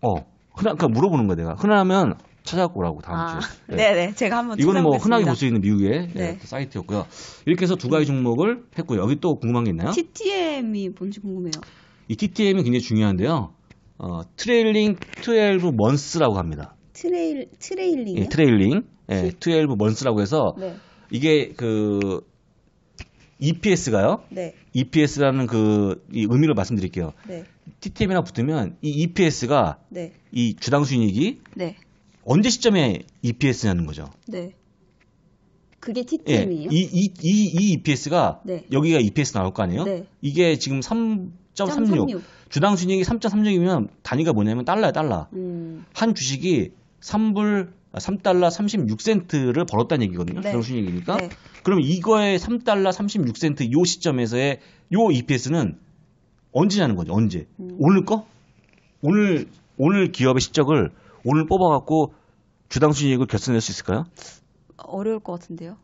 어 흔한 그러니까 물어보는 거 내가 흔하면 찾아갖고 오라고 다음 아, 주에. 예. 네. 네네 제가 한번 이거는 뭐 흔하게 볼 수 있는 미국의 예, 네. 그 사이트였고요. 이렇게 해서 두 가지 종목을 했고요. 여기 또 궁금한 게 있나요? TTM이 뭔지 궁금해요. 이 TTM이 굉장히 중요한데요. 어, 트레일링 12 먼스라고 합니다. 트레일 트레일링 예, 트레일링 예, 12 먼스라고 해서 네. 이게 그 EPS가요. 네. EPS라는 그이 의미를 말씀드릴게요. 네. TTM이랑 붙으면 이 EPS가 네. 이 주당 순이익이 네. 언제 시점에 EPS냐는 거죠. 네. 그게 TTM이에요? 예, 이, 이, 이, 이 EPS가 네. 여기가 EPS 나올 거 아니에요? 네. 이게 지금 3 3.36. 주당 순이익이 3.36이면 단위가 뭐냐면 달러야 달러. 음. 한 주식이 3불 3달러 아, 36센트를 벌었다는 얘기거든요. 네. 주당 순이익이니까. 네. 그럼 이거의 3달러 36센트 요 시점에서의 요 EPS는 언제냐는 거죠. 언제? 음. 오늘 거? 오늘 오늘 기업의 실적을 오늘 뽑아갖고 주당 순이익을 결산낼수 있을까요? 어려울 것 같은데요.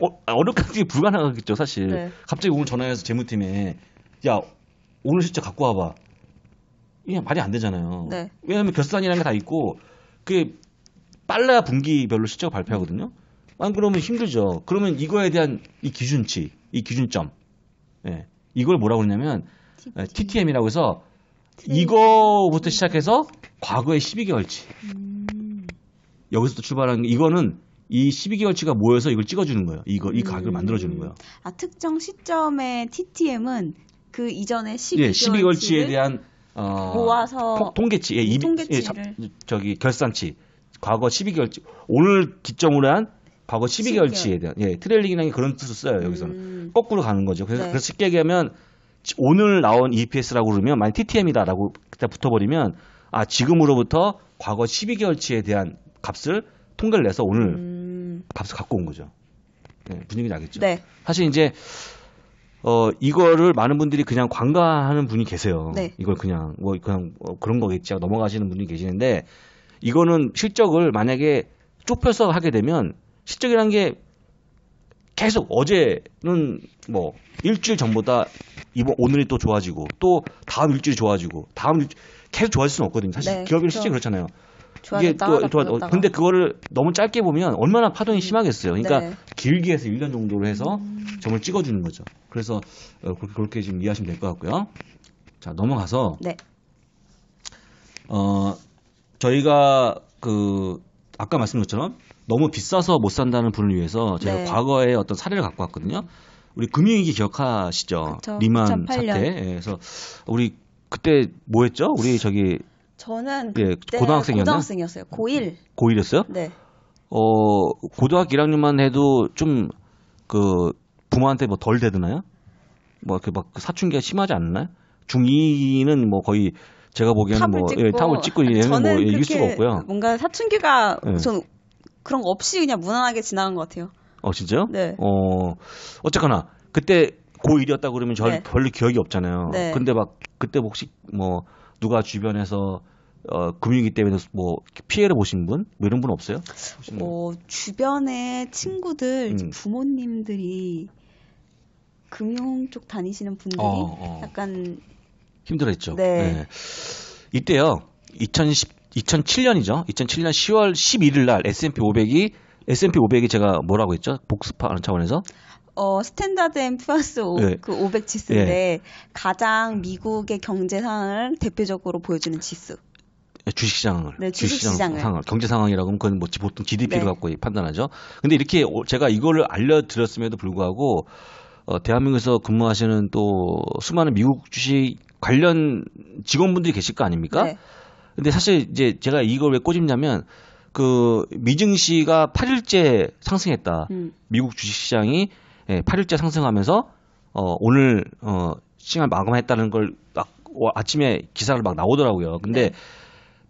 어, 아, 어렵게 불가능하겠죠 사실. 네. 갑자기 오늘 전화해서 재무팀에 야 오늘 실제 갖고 와봐. 이게 말이 안 되잖아요. 네. 왜냐하면 결산이라는 게 다 있고 그게 빨라 분기별로 실적 발표하거든요. 안 아, 그러면 힘들죠. 그러면 이거에 대한 이 기준치, 이 기준점, 예, 이걸 뭐라고 그러냐면 TTM. 예, 이라고 해서 이거부터 시작해서 과거의 12개월치 음. 여기서 또 출발하는 이거는 이 12개월치가 모여서 이걸 찍어주는 거예요. 이거 이 가격을 음. 만들어주는 거예요. 아 특정 시점의 TTM은 그 이전에 12개월치 예, 1 2월치에 대한 어, 모아서 통계치, 예, 통계치를. 예, 저기 결산치, 과거 12개월치, 오늘 기점으로 한 과거 12개월치에 대한 예, 트레일링이라는 게 그런 뜻을 써요. 여기서는 음. 거꾸로 가는 거죠. 그래서, 네. 그래서 쉽게 얘기하면 오늘 나온 EPS라고 그러면 만약 TTM이다라고 그때 붙어버리면 아 지금으로부터 과거 12개월치에 대한 값을 통계를 내서 오늘 음. 값을 갖고 온 거죠. 네, 분위기 나겠죠. 네. 사실 이제 어 이거를 많은 분들이 그냥 관가하는 분이 계세요. 네. 이걸 그냥 뭐 그냥 어, 그런 거겠지 하고 넘어가시는 분이 계시는데 이거는 실적을 만약에 좁혀서 하게 되면 실적이라는 게 계속 어제는 뭐 일주일 전보다 이번 오늘이 또 좋아지고 또 다음 일주일 좋아지고 다음 일주일 계속 좋아질 수는 없거든요. 사실 네, 기업이 그 그렇죠. 실제 그렇잖아요. 이게 또, 또올 어, 근데 그거를 너무 짧게 보면 얼마나 파동이 음. 심하겠어요. 그러니까 네. 길게 해서 1년 정도로 해서 음. 점을 찍어주는 거죠. 그래서 어, 그렇게, 지금 이해하시면 될 것 같고요. 자, 넘어가서. 네. 어, 저희가 그, 아까 말씀드린 것처럼 너무 비싸서 못 산다는 분을 위해서 제가 네. 과거에 어떤 사례를 갖고 왔거든요. 우리 금융위기 기억하시죠? 그쵸, 리만 2008년. 사태. 예, 서 우리 그때 뭐 했죠? 우리 저기 저는 예, 고등학생이었나? 고등학생이었어요. 고1. 고1이었어요? 네. 어, 고등학교 1학년만 해도 좀 그 부모한테 뭐덜 대드나요? 뭐 그막 그 사춘기가 심하지 않나요? 중2는 뭐 거의 제가 보기에는 탑을 뭐 예, 찍고, 예, 탑을 찍고 얘는 뭐 이길 수가 없고요. 뭔가 사춘기가 예. 그런 거 없이 그냥 무난하게 지나간 것 같아요. 어 진짜요? 네. 어 어쨌거나 그때 고1이었다 그러면 절 네. 별로 기억이 없잖아요. 네. 근데 막 그때 혹시 뭐 누가 주변에서 어, 금융위기 때문에 뭐 피해를 보신 분? 뭐 이런 분 없어요? 뭐 주변에 친구들, 음. 부모님들이 금융 쪽 다니시는 분들이 어, 어. 약간 힘들었죠. 네. 네. 이때요. 2010, 2007년이죠. 2007년 10월 11일 날 S&P 500이 S&P 500이 제가 뭐라고 했죠? 복습하는 차원에서 어, 스탠다드 앤 푸아스 오, 네. 그500 지수인데 네. 가장 미국의 경제 상황을 대표적으로 보여주는 지수. 예, 주식시장을, 네, 주식시장 시장을. 상황, 경제 상황이라고 하면 그건 뭐 보통 GDP를 네. 갖고 판단하죠. 근데 이렇게 제가 이거를 알려드렸음에도 불구하고 어, 대한민국에서 근무하시는 또 수많은 미국 주식 관련 직원분들이 계실 거 아닙니까? 네. 근데 사실 이제 제가 이걸 왜 꼬집냐면 그 미증시가 8일째 상승했다. 음. 미국 주식시장이 예, 8일째 상승하면서 어, 오늘 어, 시간 마감했다는 걸 막 아침에 기사를 막 나오더라고요. 근데 네.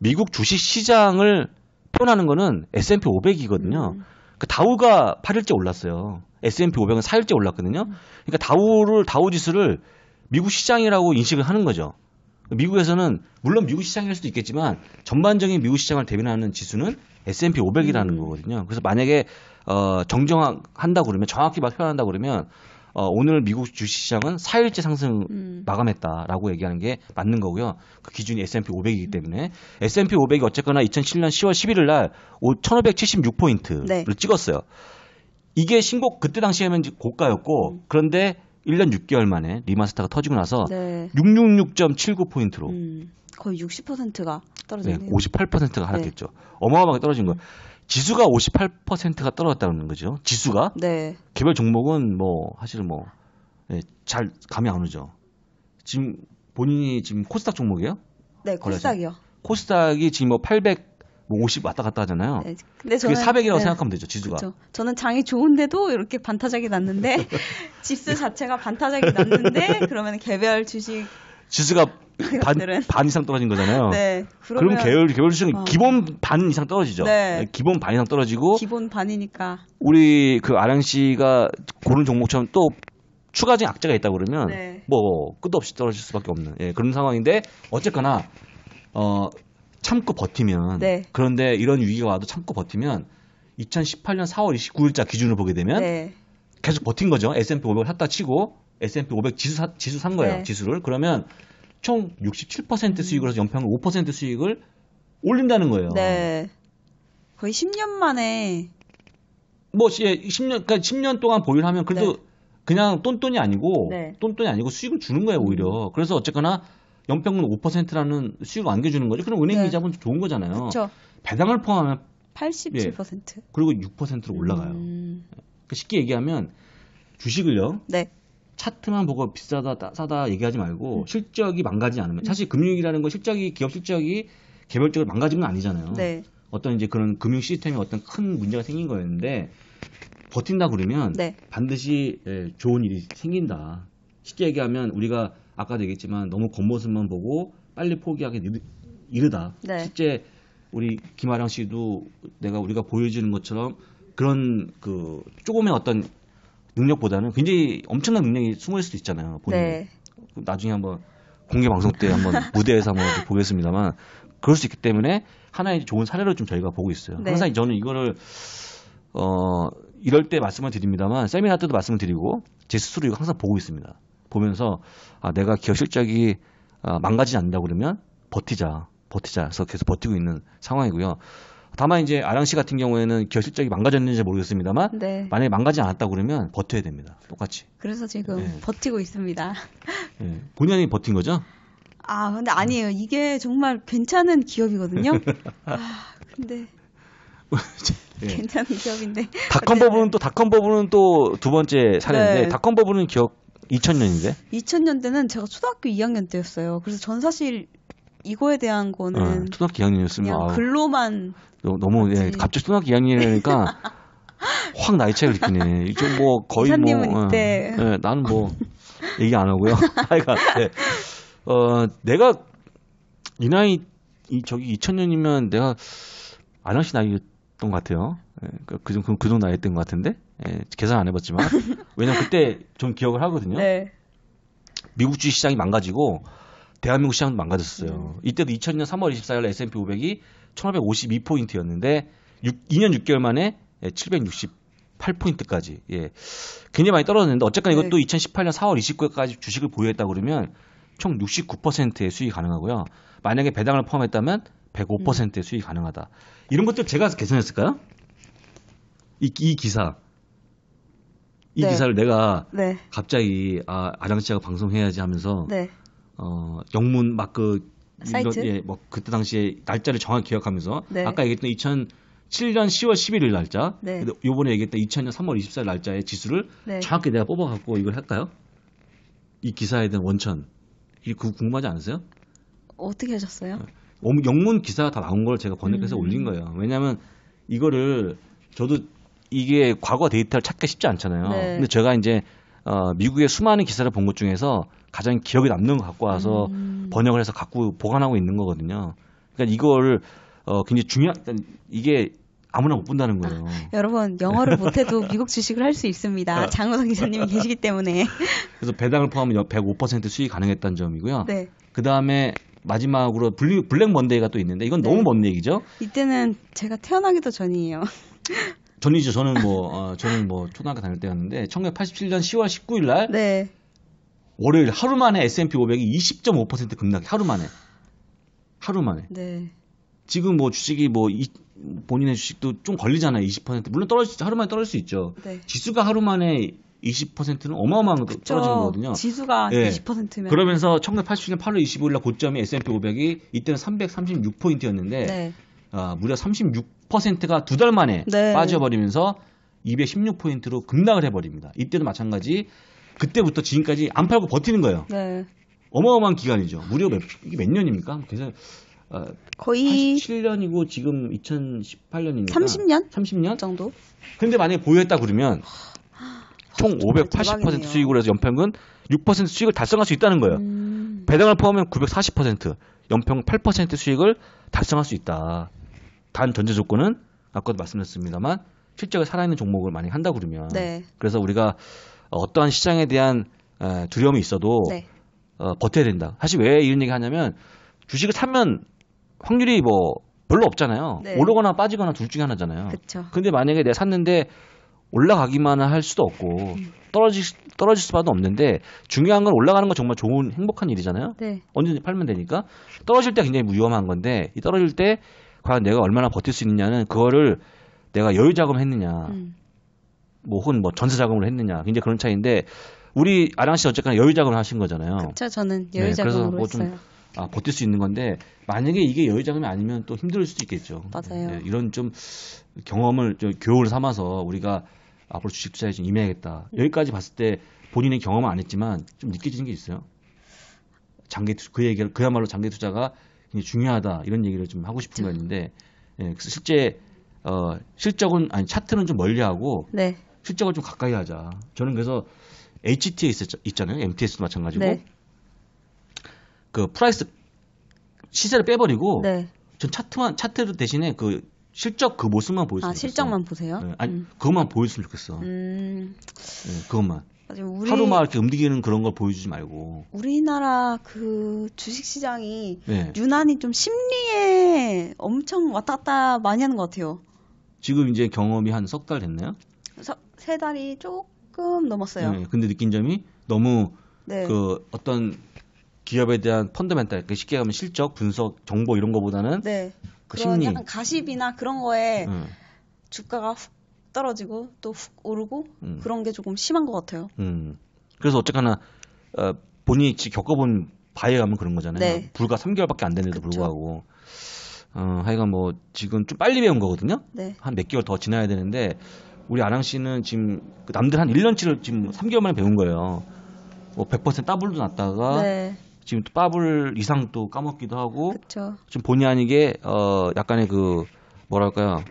미국 주식 시장을 표현하는 거는 S&P 500이거든요. 음. 그 다우가 8일째 올랐어요. S&P 500은 4일째 올랐거든요. 음. 그러니까 다우를 다우 지수를 미국 시장이라고 인식을 하는 거죠. 미국에서는 물론 미국 시장일 수도 있겠지만 전반적인 미국 시장을 대변하는 지수는 S&P 500이라는 음. 거거든요. 그래서 만약에 어, 정정한다 그러면 정확히 막 표현한다고 그러면 어, 오늘 미국 주식시장은 4일째 상승 음. 마감했다라고 얘기하는 게 맞는 거고요. 그 기준이 S&P 500이기 음. 때문에 S&P 500이 어쨌거나 2007년 10월 11일 날 5,576포인트를 네. 찍었어요. 이게 신곡 그때 당시에는 고가였고 음. 그런데 1년 6개월 만에 리마스터가 터지고 나서 네. 666.79포인트로 음. 거의 60%가 떨어졌네요. 네, 58%가 하락했죠. 어마어마하게 떨어진 거예요. 음. 지수가 58%가 떨어졌다는 거죠. 지수가 네. 개별 종목은 뭐 사실 뭐잘 예, 네, 감이 안 오죠. 지금 본인이 지금 코스닥 종목이에요? 네, 코스닥이요. 코스닥이 지금 뭐 800, 50 뭐 왔다 갔다 하잖아요. 네, 근데 저는, 그게 400이라고 네. 생각하면 되죠, 지수가. 그렇죠. 저는 장이 좋은데도 이렇게 반타작이 났는데, 지수 자체가 반타작이 났는데, 그러면 개별 주식 지수가 반, 반, 이상 떨어진 거잖아요. 네. 그러면... 그럼 계열 계열 수준 어. 기본 반 이상 떨어지죠. 네. 네 기본 반 이상 떨어지고 기본 반이니까 우리 그 아량 씨가 고른 종목처럼 또 추가적인 악재가 있다 그러면 네. 뭐 끝도 없이 떨어질 수밖에 없는 예, 그런 상황인데 어쨌거나 어 참고 버티면 네. 그런데 이런 위기가 와도 참고 버티면 2018년 4월 29일자 기준으로 보게 되면 네. 계속 버틴 거죠. S&P 500을 샀다 치고 S&P 500 지수 사, 지수 산 거예요. 네. 지수를 그러면 총67%수익을해서 음. 연평균 5% 수익을 올린다는 거예요. 네. 거의 10년 만에 뭐 예, 10년 그러니까 10년 동안 보유를 하면 그래도 네. 그냥 똔똔이 아니고 네. 똔똔이 아니고 수익을 주는 거예요, 음. 오히려. 그래서 어쨌거나 연평균 5%라는 수익을 안겨주는 거죠. 그럼 은행 네. 이자분 좋은 거잖아요. 그쵸. 배당을 포함하면 87% 예, 그리고 6%로 올라가요. 음. 그러니까 쉽게 얘기하면 주식을요. 네. 차트만 보고 비싸다 싸다 얘기하지 말고 음. 실적이 망가지지 않으면 음. 사실 금융이라는 건 실적이 기업 실적이 개별적으로 망가진건 아니잖아요. 네. 어떤 이제 그런 금융 시스템에 어떤 큰 문제가 생긴 거였는데 버틴다 그러면 네. 반드시 예, 좋은 일이 생긴다. 쉽게 얘기하면 우리가 아까도 얘기했지만 너무 겉모습만 보고 빨리 포기하기 이르다. 네. 실제 우리 김아랑 씨도 내가 우리가 보여주는 것처럼 그런 그 조금의 어떤 능력보다는 굉장히 엄청난 능력이 숨어 있을 수 있잖아요. 본인 네. 나중에 한번 공개 방송 때 한번 무대에서 한번 보겠습니다만 그럴 수 있기 때문에 하나의 좋은 사례로 좀 저희가 보고 있어요. 네. 항상 저는 이거를 어 이럴 때 말씀을 드립니다만 세미나 때도 말씀을 드리고 제 스스로 이거 항상 보고 있습니다. 보면서 아 내가 기업 실적이 아, 망가지지 않는다 그러면 버티자 버티자 해서 계속 버티고 있는 상황이고요. 다만 이제 아랑 씨 같은 경우에는 기업 실적이 망가졌는지 모르겠습니다만 네. 만약에 망가지 않았다 그러면 버텨야 됩니다. 똑같이. 그래서 지금 예. 버티고 있습니다. 예. 네. 본연이 버틴 거죠? 아 근데 아니에요. 이게 정말 괜찮은 기업이거든요. 아 근데 예. 괜찮은 기업인데. 닷컴 버블은 또 닷컴 버블은 또 두 번째 사례인데 네. 닷컴 버블은 기억 2000년인데? 2000년대는 제가 초등학교 2학년 때였어요. 그래서 전 사실 이거에 대한 거는 네, 초등학교 2학년이었으면 글로만 너, 무 예, 갑자기 초등학교 2학년이니까 확 나이 차이를 느끼네. 이쪽 뭐 거의 뭐 예, 예, 나는 뭐 얘기 안 하고요. 그러니 네. 어 내가 이 나이 이 저기 2000년이면 내가 아랑씨 나이였던 것 같아요. 예, 그정 그, 그 정도 그 나이였던 것 같은데 예, 계산 안 해봤지만 왜냐면 그때 좀 기억을 하거든요. 네. 미국 주식 시장이 망가지고 대한민국 시장 망가졌어요. 음. 이때도 2000년 3월 24일 S&P 500이 1552포인트였는데 2년 6개월 만에 768포인트까지 예, 예. 굉장히 많이 떨어졌는데 어쨌건 네. 이것도 2018년 4월 29일까지 주식을 보유했다 그러면 총 69%의 수익이 가능하고요. 만약에 배당을 포함했다면 105%의 음. 수익이 가능하다. 이런 것들 제가 계산했을까요? 이, 이 기사. 이 네. 기사를 내가 네. 갑자기 아, 아랑 씨가 방송해야지 하면서 네. 어, 영문 막그 사이트? 예, 뭐 그때 당시에 날짜를 정확히 기억하면서 네. 아까 얘기했던 2007년 10월 11일 날짜, 네. 요번에 얘기했던 2000년 3월 24일 날짜의 지수를 네. 정확히 내가 뽑아 갖고 이걸 할까요? 이 기사에 대한 원천. 이 궁금하지 않으세요? 어떻게 하셨어요? 어, 음, 영문 기사가 다 나온 걸 제가 번역해서 음. 올린 거예요. 왜냐하면 이거를 저도 이게 과거 데이터를 찾기 쉽지 않잖아요. 네. 근데 제가 이제 어, 미국의 수많은 기사를 본 것 중에서 가장 기억에 남는 거 갖고 와서 음. 번역을 해서 갖고 보관하고 있는 거거든요. 그러니까 이거를 어 굉장히 중요한 그러니까 이게 아무나 못 본다는 거예요. 아, 여러분 영어를 못해도 미국 주식을 할 수 있습니다. 장호성 기자님이 계시기 때문에. 그래서 배당을 포함하면 105% 수익 가능했던 점이고요. 네. 그 다음에 마지막으로 블랙, 블랙 먼데이가 또 있는데 이건 네. 너무 먼 얘기죠. 이때는 제가 태어나기도 전이에요. 전이죠. 저는 뭐 어, 저는 뭐 초등학교 다닐 때였는데 1987년 10월 19일 날 네. 월요일 하루 만에 S&P 500이 20.5% 급락. 하루 만에. 하루 만에. 네. 지금 뭐 주식이 뭐 이, 본인의 주식도 좀 걸리잖아요. 20% 물론 떨어질 수 하루 만에 떨어질 수 있죠. 네. 지수가 하루 만에 20%는 어마어마한 그쵸. 떨어지는 그렇죠. 거거든요. 지수가 예. 20%면 그러면서 1 9 8 7년 8월 25일 날 고점이 S&P 500이 이때는 336포인트였는데 네. 어, 무려 36%가 두 달 만에 네. 빠져버리면서 216포인트로 급락을 해버립니다. 이때도 마찬가지 그때부터 지금까지 안 팔고 버티는 거예요. 네. 어마어마한 기간이죠. 무려 몇, 이게 몇 년입니까? 그래서 어, 거의 7년이고 지금 2018년이니까 30년? 30년 정도. 근데 만약에 보유했다 그러면 총 580% 아, 수익으로 해서 연평균 6% 수익을 달성할 수 있다는 거예요. 음. 배당을 포함하면 940%, 연평 8% 수익을 달성할 수 있다. 단 전제 조건은 아까도 말씀드렸습니다만 실적을 살아있는 종목을 많이 한다 그러면 네. 그래서 우리가 어떠한 시장에 대한 두려움이 있어도 네. 어, 버텨야 된다. 사실 왜 이런 얘기 하냐면 주식을 사면 확률이 뭐 별로 없잖아요. 네. 오르거나 빠지거나 둘 중에 하나잖아요. 그쵸. 근데 만약에 내가 샀는데 올라가기만 할 수도 없고 음. 떨어질 떨어질 수밖에 없는데 중요한 건 올라가는 건 정말 좋은 행복한 일이잖아요. 네. 언제든지 팔면 되니까 떨어질 때 굉장히 위험한 건데 이 떨어질 때 과연 내가 얼마나 버틸 수 있느냐는 그거를 내가 여유 자금했느냐 음. 뭐 혹은 뭐 전세 자금을 했느냐 굉장히 그런 차이인데 우리 아랑 씨 어쨌거나 여유 자금을 하신 거잖아요. 그렇죠. 저는 네, 여유 자금으로 네, 그래서 뭐좀 아, 버틸 수 있는 건데 만약에 이게 여유 자금이 아니면 또 힘들 수도 있겠죠. 맞아요. 네, 이런 좀 경험을 좀 교훈을 삼아서 우리가 앞으로 주식 투자에 좀 임해야겠다. 음. 여기까지 봤을 때 본인의 경험은 안 했지만 좀 느껴지는 게 있어요. 장기 투, 그 얘기를 그야말로 장기 투자가 굉장히 중요하다 이런 얘기를 좀 하고 싶은 거였는데 예, 그 실제 어, 실적은 아니 차트는 좀 멀리하고 네. 실적을 좀 가까이 하자. 저는 그래서 HT에 있 잖아요 MTS도 마찬가지고. 네. 그 프라이스 시세를 빼버리고 네. 전 차트만 차트 대신에 그 실적 그 모습만 보였으면 아, 실적만 보세요? 네. 아니 음. 그것만 보여줬으면 좋겠어. 음. 네, 그것만. 우리... 하루 만 이렇게 움직이는 그런 걸 보여주지 말고. 우리나라 그 주식시장이 네. 유난히 좀 심리에 엄청 왔다 갔다 많이 하는 것 같아요. 지금 이제 경험이 한 석 달 됐나요? 세 달이 조금 넘었어요. 네, 근데 느낀 점이 너무 네. 그 어떤 기업에 대한 펀더멘탈, 그 쉽게 하면 실적, 분석, 정보 이런 거보다는 네. 그 그런 심리. 약간 가십이나 그런 거에 음. 주가가 훅 떨어지고 또 훅 오르고 음. 그런 게 조금 심한 것 같아요. 음. 그래서 어쨌거나 어, 본인이 겪어본 바에 가면 그런 거잖아요. 네. 불과 3개월밖에 안 됐는데도 그쵸. 불구하고 어, 하여간 뭐 지금 좀 빨리 배운 거거든요. 네. 한몇 개월 더 지나야 되는데 우리 아랑 씨는 지금 그 남들 한 1년치를 지금 3개월 만에 배운 거예요. 뭐 100% 따블도 났다가 네. 지금 또 따블 이상 또 까먹기도 하고 그쵸. 지금 본의 아니게 어 약간의 그 뭐랄까요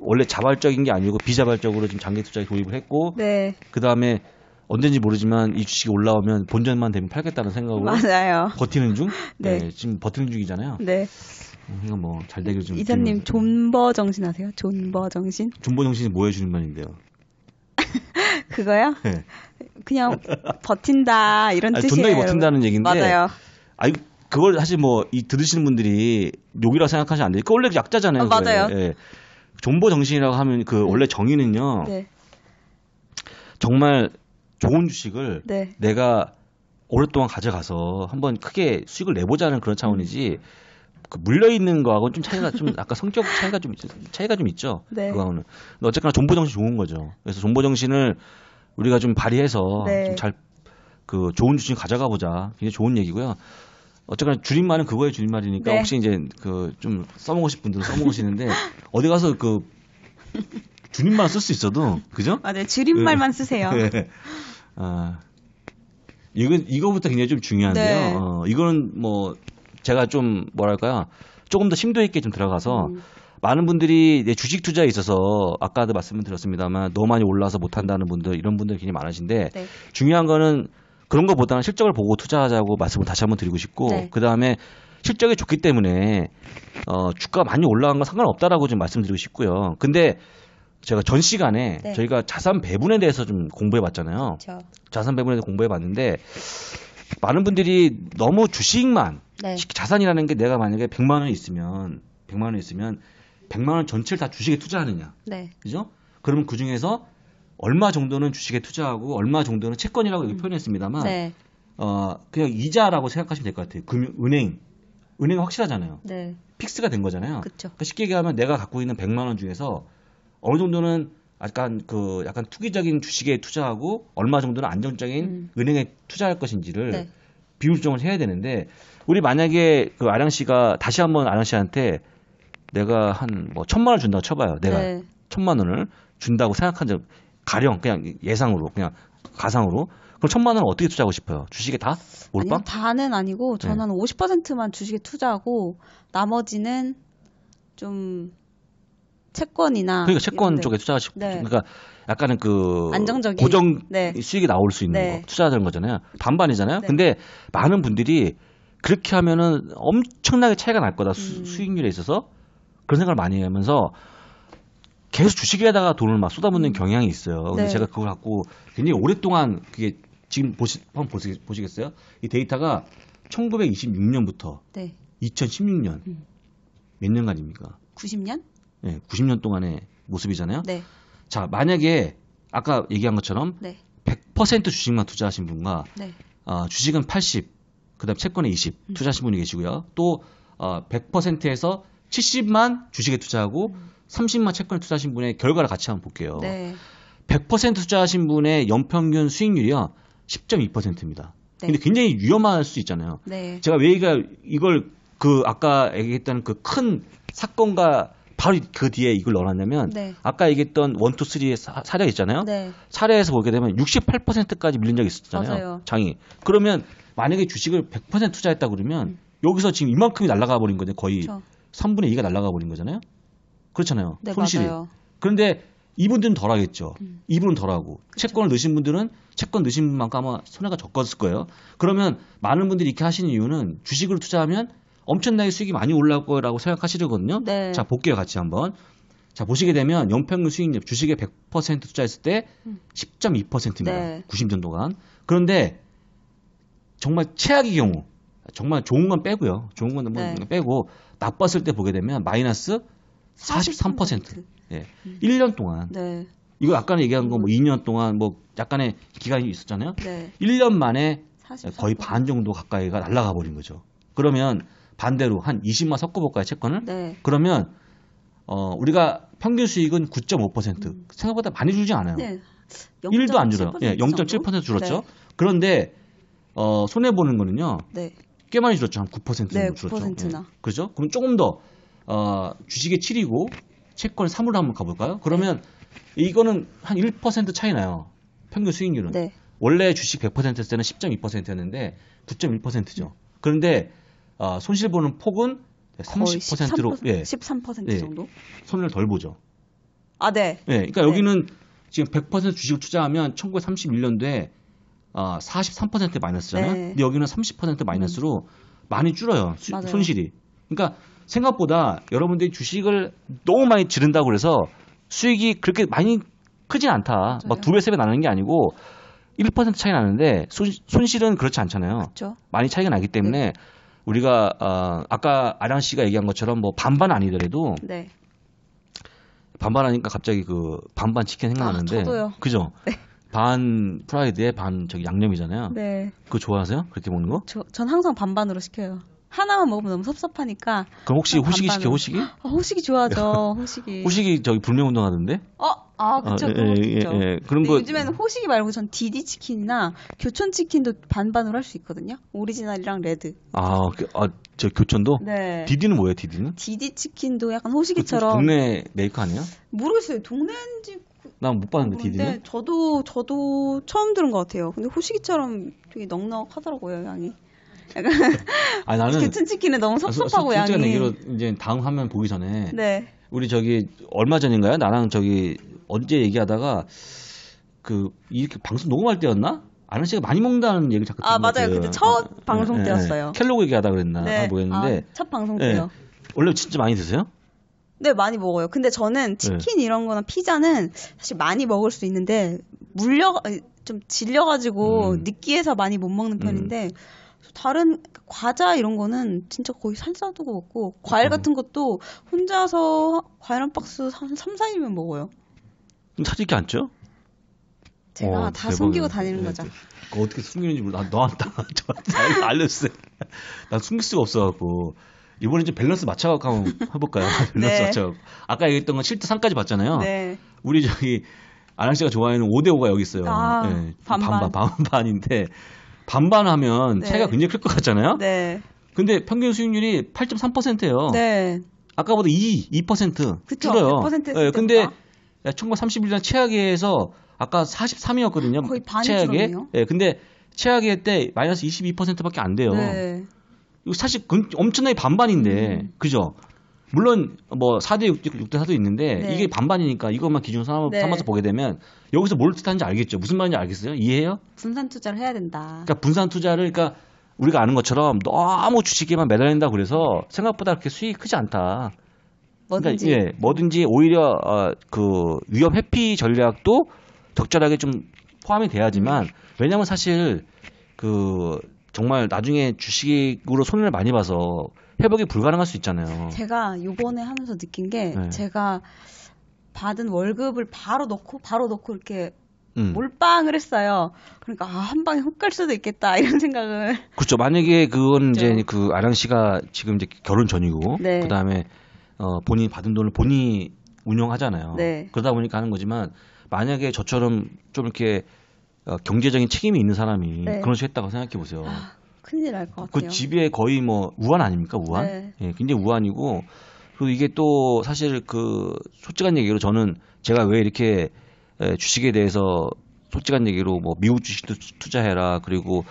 원래 자발적인 게 아니고 비자발적으로 지금 장기 투자에 도입을 했고 네. 그 다음에 언제인지 모르지만 이 주식이 올라오면 본전만 되면 팔겠다는 생각으로 맞아요. 버티는 중. 네. 네. 지금 버티는 중이잖아요. 네. 이거 뭐잘 되길 좀 이사님 존버 정신 아세요? 존버 정신? 존버 정신이 뭐 해주는 말인데요? 그거요? 네. 그냥 버틴다 이런 아니, 뜻이에요. 존나게 버틴다는 얘기데 맞아요. 아니 그걸 사실 뭐이 들으시는 분들이 욕이라 생각하시면 안 돼요. 그 원래 약자잖아요. 어, 맞아요. 예. 존버 정신이라고 하면 그 네. 원래 정의는요. 네. 정말 좋은 주식을 네. 내가 오랫동안 가져가서 한번 크게 수익을 내보자는 그런 차원이지. 음. 그 물려 있는 거하고는 좀 차이가 좀 아까 성격 차이가 좀 차이가 좀 있죠. 네. 그거는 어쨌거나 존버 정신 좋은 거죠. 그래서 존버 정신을 우리가 좀 발휘해서 네. 좀잘 그 좋은 주식 가져가 보자. 굉장히 좋은 얘기고요. 어쨌거나 줄임말은 그거의 줄임말이니까 네. 혹시 이제 그 좀써먹고 싶은 분들은 써먹으시는데 어디 가서 그 줄임말 쓸 수 있어도 그죠? 아, 네 줄임말만 예. 쓰세요. 네. 아 이건 이거부터 굉장히 좀 중요한데요. 네. 어, 이거는 뭐 제가 좀 뭐랄까요 조금 더 심도 있게 좀 들어가서 음. 많은 분들이 내 주식 투자에 있어서 아까도 말씀을 드렸습니다만 너무 많이 올라서 못한다는 분들 이런 분들 굉장히 많으신데 네. 중요한 거는 그런 것보다는 실적을 보고 투자하자고 말씀을 다시 한번 드리고 싶고 네. 그 다음에 실적이 좋기 때문에 어, 주가 많이 올라간 건 상관없다라고 좀 말씀드리고 싶고요. 근데 제가 전 시간에 네. 저희가 자산 배분에 대해서 좀 공부해 봤잖아요. 그렇죠. 자산 배분에 대해서 공부해 봤는데 많은 분들이 너무 주식만 네. 자산이라는 게 내가 만약에 100만 원 있으면 100만 원 있으면 100만 원 전체를 다 주식에 투자하느냐. 네. 그죠? 그러면 그 중에서 얼마 정도는 주식에 투자하고 얼마 정도는 채권이라고 음. 표현했습니다만 네. 어, 그냥 이자라고 생각하시면 될 것 같아요. 금, 융 은행. 은행 확실하잖아요. 네. 픽스가 된 거잖아요. 그쵸. 그러니까 쉽게 얘기하면 내가 갖고 있는 100만 원 중에서 어느 정도는 약간 그 약간 투기적인 주식에 투자하고 얼마 정도는 안정적인 음. 은행에 투자할 것인지를 네. 비율정을 해야 되는데 우리 만약에 그 아량 씨가 다시 한번 아량 씨한테 내가 한뭐 천만 원 준다고 쳐봐요. 내가 네. 천만 원을 준다고 생각한 적 가령 그냥 예상으로 그냥 가상으로 그럼 천만 원을 어떻게 투자하고 싶어요? 주식에 다 몰빵? 아니요, 다는 아니고 저는 네. 50%만 주식에 투자하고 나머지는 좀 채권이나 그러니까 채권 쪽에 투자하시고 네. 그러니까 약간은 그 안정적인 고정 네. 수익이 나올 수 있는 네. 거 투자하는 거잖아요. 반반이잖아요. 네. 근데 많은 분들이 그렇게 하면은 엄청나게 차이가 날 거다 음. 수, 익률에 있어서 그런 생각을 많이 하면서 계속 주식에다가 돈을 막 쏟아붓는 음. 경향이 있어요. 근데 네. 제가 그걸 갖고 굉장히 오랫동안 그게 지금 보시 한번 보시, 보시겠어요? 이 데이터가 1926년부터 2016년 음. 몇 년간입니까? 90년? 예, 90년 동안의 모습이잖아요. 네. 자, 만약에 아까 얘기한 것처럼 네. 100% 주식만 투자하신 분과 네. 어, 주식은 80, 그다음 채권에 20 음. 투자하신 분이 계시고요. 또 어, 100%에서 70만 주식에 투자하고 음. 30만 채권에 투자하신 분의 결과를 같이 한번 볼게요. 네. 100% 투자하신 분의 연평균 수익률이요 10.2%입니다. 네. 근데 굉장히 위험할 수 있잖아요. 네. 제가 왜 이걸 그 아까 얘기했던 그 큰 사건과 바로 그 뒤에 이걸 넣어놨냐면 네. 아까 얘기했던 원투 쓰리의 사례 있잖아요. 네. 사례에서 보게 되면 68%까지 밀린 적이 있었잖아요. 맞아요. 장이. 그러면 만약에 주식을 100% 투자했다 그러면 음. 여기서 지금 이만큼이 날아가 버린 거죠. 거의 그렇죠. 3분의 2가 날아가 버린 거잖아요. 그렇잖아요. 네, 손실이. 맞아요. 그런데 이분들은 덜 하겠죠. 음. 이분은 덜 하고 그렇죠. 채권을 넣으신 분들은 채권 넣으신 분만큼 아마 손해가 적었을 거예요. 그러면 많은 분들이 이렇게 하시는 이유는 주식을 투자하면 엄청나게 수익이 많이 올라올 거라고 생각하시거든요. 네. 자, 볼게요. 같이 한번. 자, 보시게 되면 연평균 수익률 주식에 100% 투자했을 때 10.2%입니다. 음. 네. 90년 동안. 그런데 정말 최악의 경우 정말 좋은 건 빼고요. 좋은 건 뭐 네. 빼고 나빴을 때 보게 되면 마이너스 43%. 예. 네. 음. 1년 동안. 네. 이거 아까 얘기한 거 뭐 2년 동안 뭐 약간의 기간이 있었잖아요. 네. 1년 만에 43%. 거의 반 정도 가까이가 날라가 버린 거죠. 그러면 반대로 한 20만 섞어볼까요 채권을? 네. 그러면 어 우리가 평균 수익은 9.5% 음. 생각보다 많이 줄지 않아요. 네. 1도 안 줄어요. 예, 0.7% 줄었죠. 네. 그런데 어 손해 보는 거는요. 네. 꽤 많이 줄었죠. 한 9% 정도 줄었죠. 9 예. 그렇죠? 그럼 조금 더 어, 주식의 7이고 채권 3으로 한번 가볼까요? 그러면 네. 이거는 한 1% 차이 나요. 평균 수익률은. 네. 원래 주식 100% 때는 10.2%였는데 9.1%죠. 음. 그런데 아, 손실 보는 폭은 30%로 13%, 예. 13% 예. 정도? 예, 손을 덜 보죠. 아, 네. 예, 그러니까 네. 여기는 지금 100% 주식을 투자하면 1931년도에 아, 43% 마이너스잖아요. 네. 근데 여기는 30% 마이너스로 음. 많이 줄어요. 수, 손실이. 그러니까 생각보다 여러분들이 주식을 너무 많이 지른다고 그래서 수익이 그렇게 많이 크진 않다. 막 두 배, 세 배 나는 게 아니고 1% 차이 나는데 손, 실은 그렇지 않잖아요. 맞죠. 많이 차이가 나기 때문에 네. 우리가 어, 아까 아량 씨가 얘기한 것처럼 뭐 반반 아니더라도 네. 반반 하니까 갑자기 그 반반 치킨 생각나는데 아, 저도요. 그죠? 네. 반 프라이드에 반 저기 양념이잖아요. 네. 그거 좋아하세요? 그렇게 먹는 거? 저, 전 항상 반반으로 시켜요. 하나만 먹으면 너무 섭섭하니까. 그럼 혹시 호식이 시켜 호식이? 아, 호식이 좋아하죠. 호식이. 호식이 저기 불매 운동하던데? 어, 아, 아 그쵸. 아, 예, 예, 예, 예, 그런 거. 요즘에는 호식이 말고 전 디디 치킨이나 교촌 치킨도 반반으로 할 수 있거든요. 오리지널이랑 레드. 아, 그, 아, 저 교촌도? 네. 디디는 뭐예요? 디디는? 디디 치킨도 약간 호식이처럼. 그 동네 메이커 아니야 모르겠어요. 동네인지 그 난못 봤는데 디디는. 저도 저도 처음 들은 것 같아요. 근데 호식이처럼 되게 넉넉하더라고요 양이. 아 나는 개춘치킨에 너무 섭섭하고 양이. 얘기로 이제 다음 화면 보기 전에 네. 우리 저기 얼마 전인가요? 나랑 저기 언제 얘기하다가 그 이렇게 방송 녹음할 때였나? 아는 씨가 많이 먹는다는 얘기를 자꾸 아 맞아요. 그때 첫 아, 방송 네, 때였어요. 네, 캘로그 얘기하다 그랬나 네. 아, 뭐였는데 아, 첫 방송 예. 때요. 원래 진짜 많이 드세요? 네, 많이 먹어요. 근데 저는 치킨 네. 이런 거나 피자는 사실 많이 먹을 수 있는데, 물려, 좀 질려가지고, 음. 느끼해서 많이 못 먹는 편인데, 음. 다른 과자 이런 거는 진짜 거의 살사두고 먹고 과일 음. 같은 것도 혼자서 과일 한 박스 3, 4일면 먹어요. 사지 않죠? 제가 어, 다 대박이네. 숨기고 다니는 거죠. 네, 네. 그거 어떻게 숨기는지 몰라. 나, 너한테 저 알려주세요. 난 숨길 수가 없어갖고. 이번에 좀 밸런스 맞춰갖고 한번 해볼까요? 밸런스 네. 맞춰 아까 얘기했던 건 7대 3까지 봤잖아요. 네. 우리 저기 아랑 씨가 좋아하는 5대 5가 여기 있어요. 아, 네. 반반. 반반 반반인데 반반하면 네. 차이가 굉장히 클 것 같잖아요. 네. 근데 평균 수익률이 8.3%예요. 네. 아까보다 2, 2% 그쵸, 줄어요. 100% 네, 예, 근데 1931년 최악에서 아까 43이었거든요. 거의 반이 최악의. 줄었네요. 네, 예, 근데 최악의 때 마이너스 22%밖에 안 돼요. 네. 이거 사실 엄청나게 반반인데, 음. 그죠? 물론 뭐 4대 6, 대 6대 4도 있는데 네. 이게 반반이니까 이것만 기준 삼아, 네. 삼아서 보게 되면 여기서 뭘 뜻하는지 알겠죠. 무슨 말인지 알겠어요? 이해해요? 분산 투자를 해야 된다. 그러니까 분산 투자를 그러니까 우리가 아는 것처럼 너무 주식에만 매달린다 그래서 생각보다 그렇게 수익이 크지 않다. 그러니까 뭐든지 그러니까, 예, 뭐든지 오히려 어, 그 위험 회피 전략도 적절하게 좀 포함이 돼야지만 음. 왜냐하면 사실 그 정말 나중에 주식으로 손해를 많이 봐서 회복이 불가능할 수 있잖아요. 제가 요번에 하면서 느낀 게 네. 제가 받은 월급을 바로 넣고 바로 넣고 이렇게 음. 몰빵을 했어요. 그러니까 아, 한 방에 훅 갈 수도 있겠다 이런 생각을. 그렇죠. 만약에 그건 그렇죠. 이제 그 아량 씨가 지금 이제 결혼 전이고 네. 그다음에 어 본인이 받은 돈을 본인이 운영하잖아요. 네. 그러다 보니까 하는 거지만 만약에 저처럼 좀 이렇게 어, 경제적인 책임이 있는 사람이 네. 그런 식으로 했다고 생각해 보세요. 아, 큰일 날것 그 같아요. 그 집에 거의 뭐 우한 아닙니까? 우한? 네. 예, 굉장히 우한이고 그리고 이게 또 사실 그 솔직한 얘기로 저는 제가 왜 이렇게 주식에 대해서 솔직한 얘기로 뭐 미국 주식도 투자해라 그리고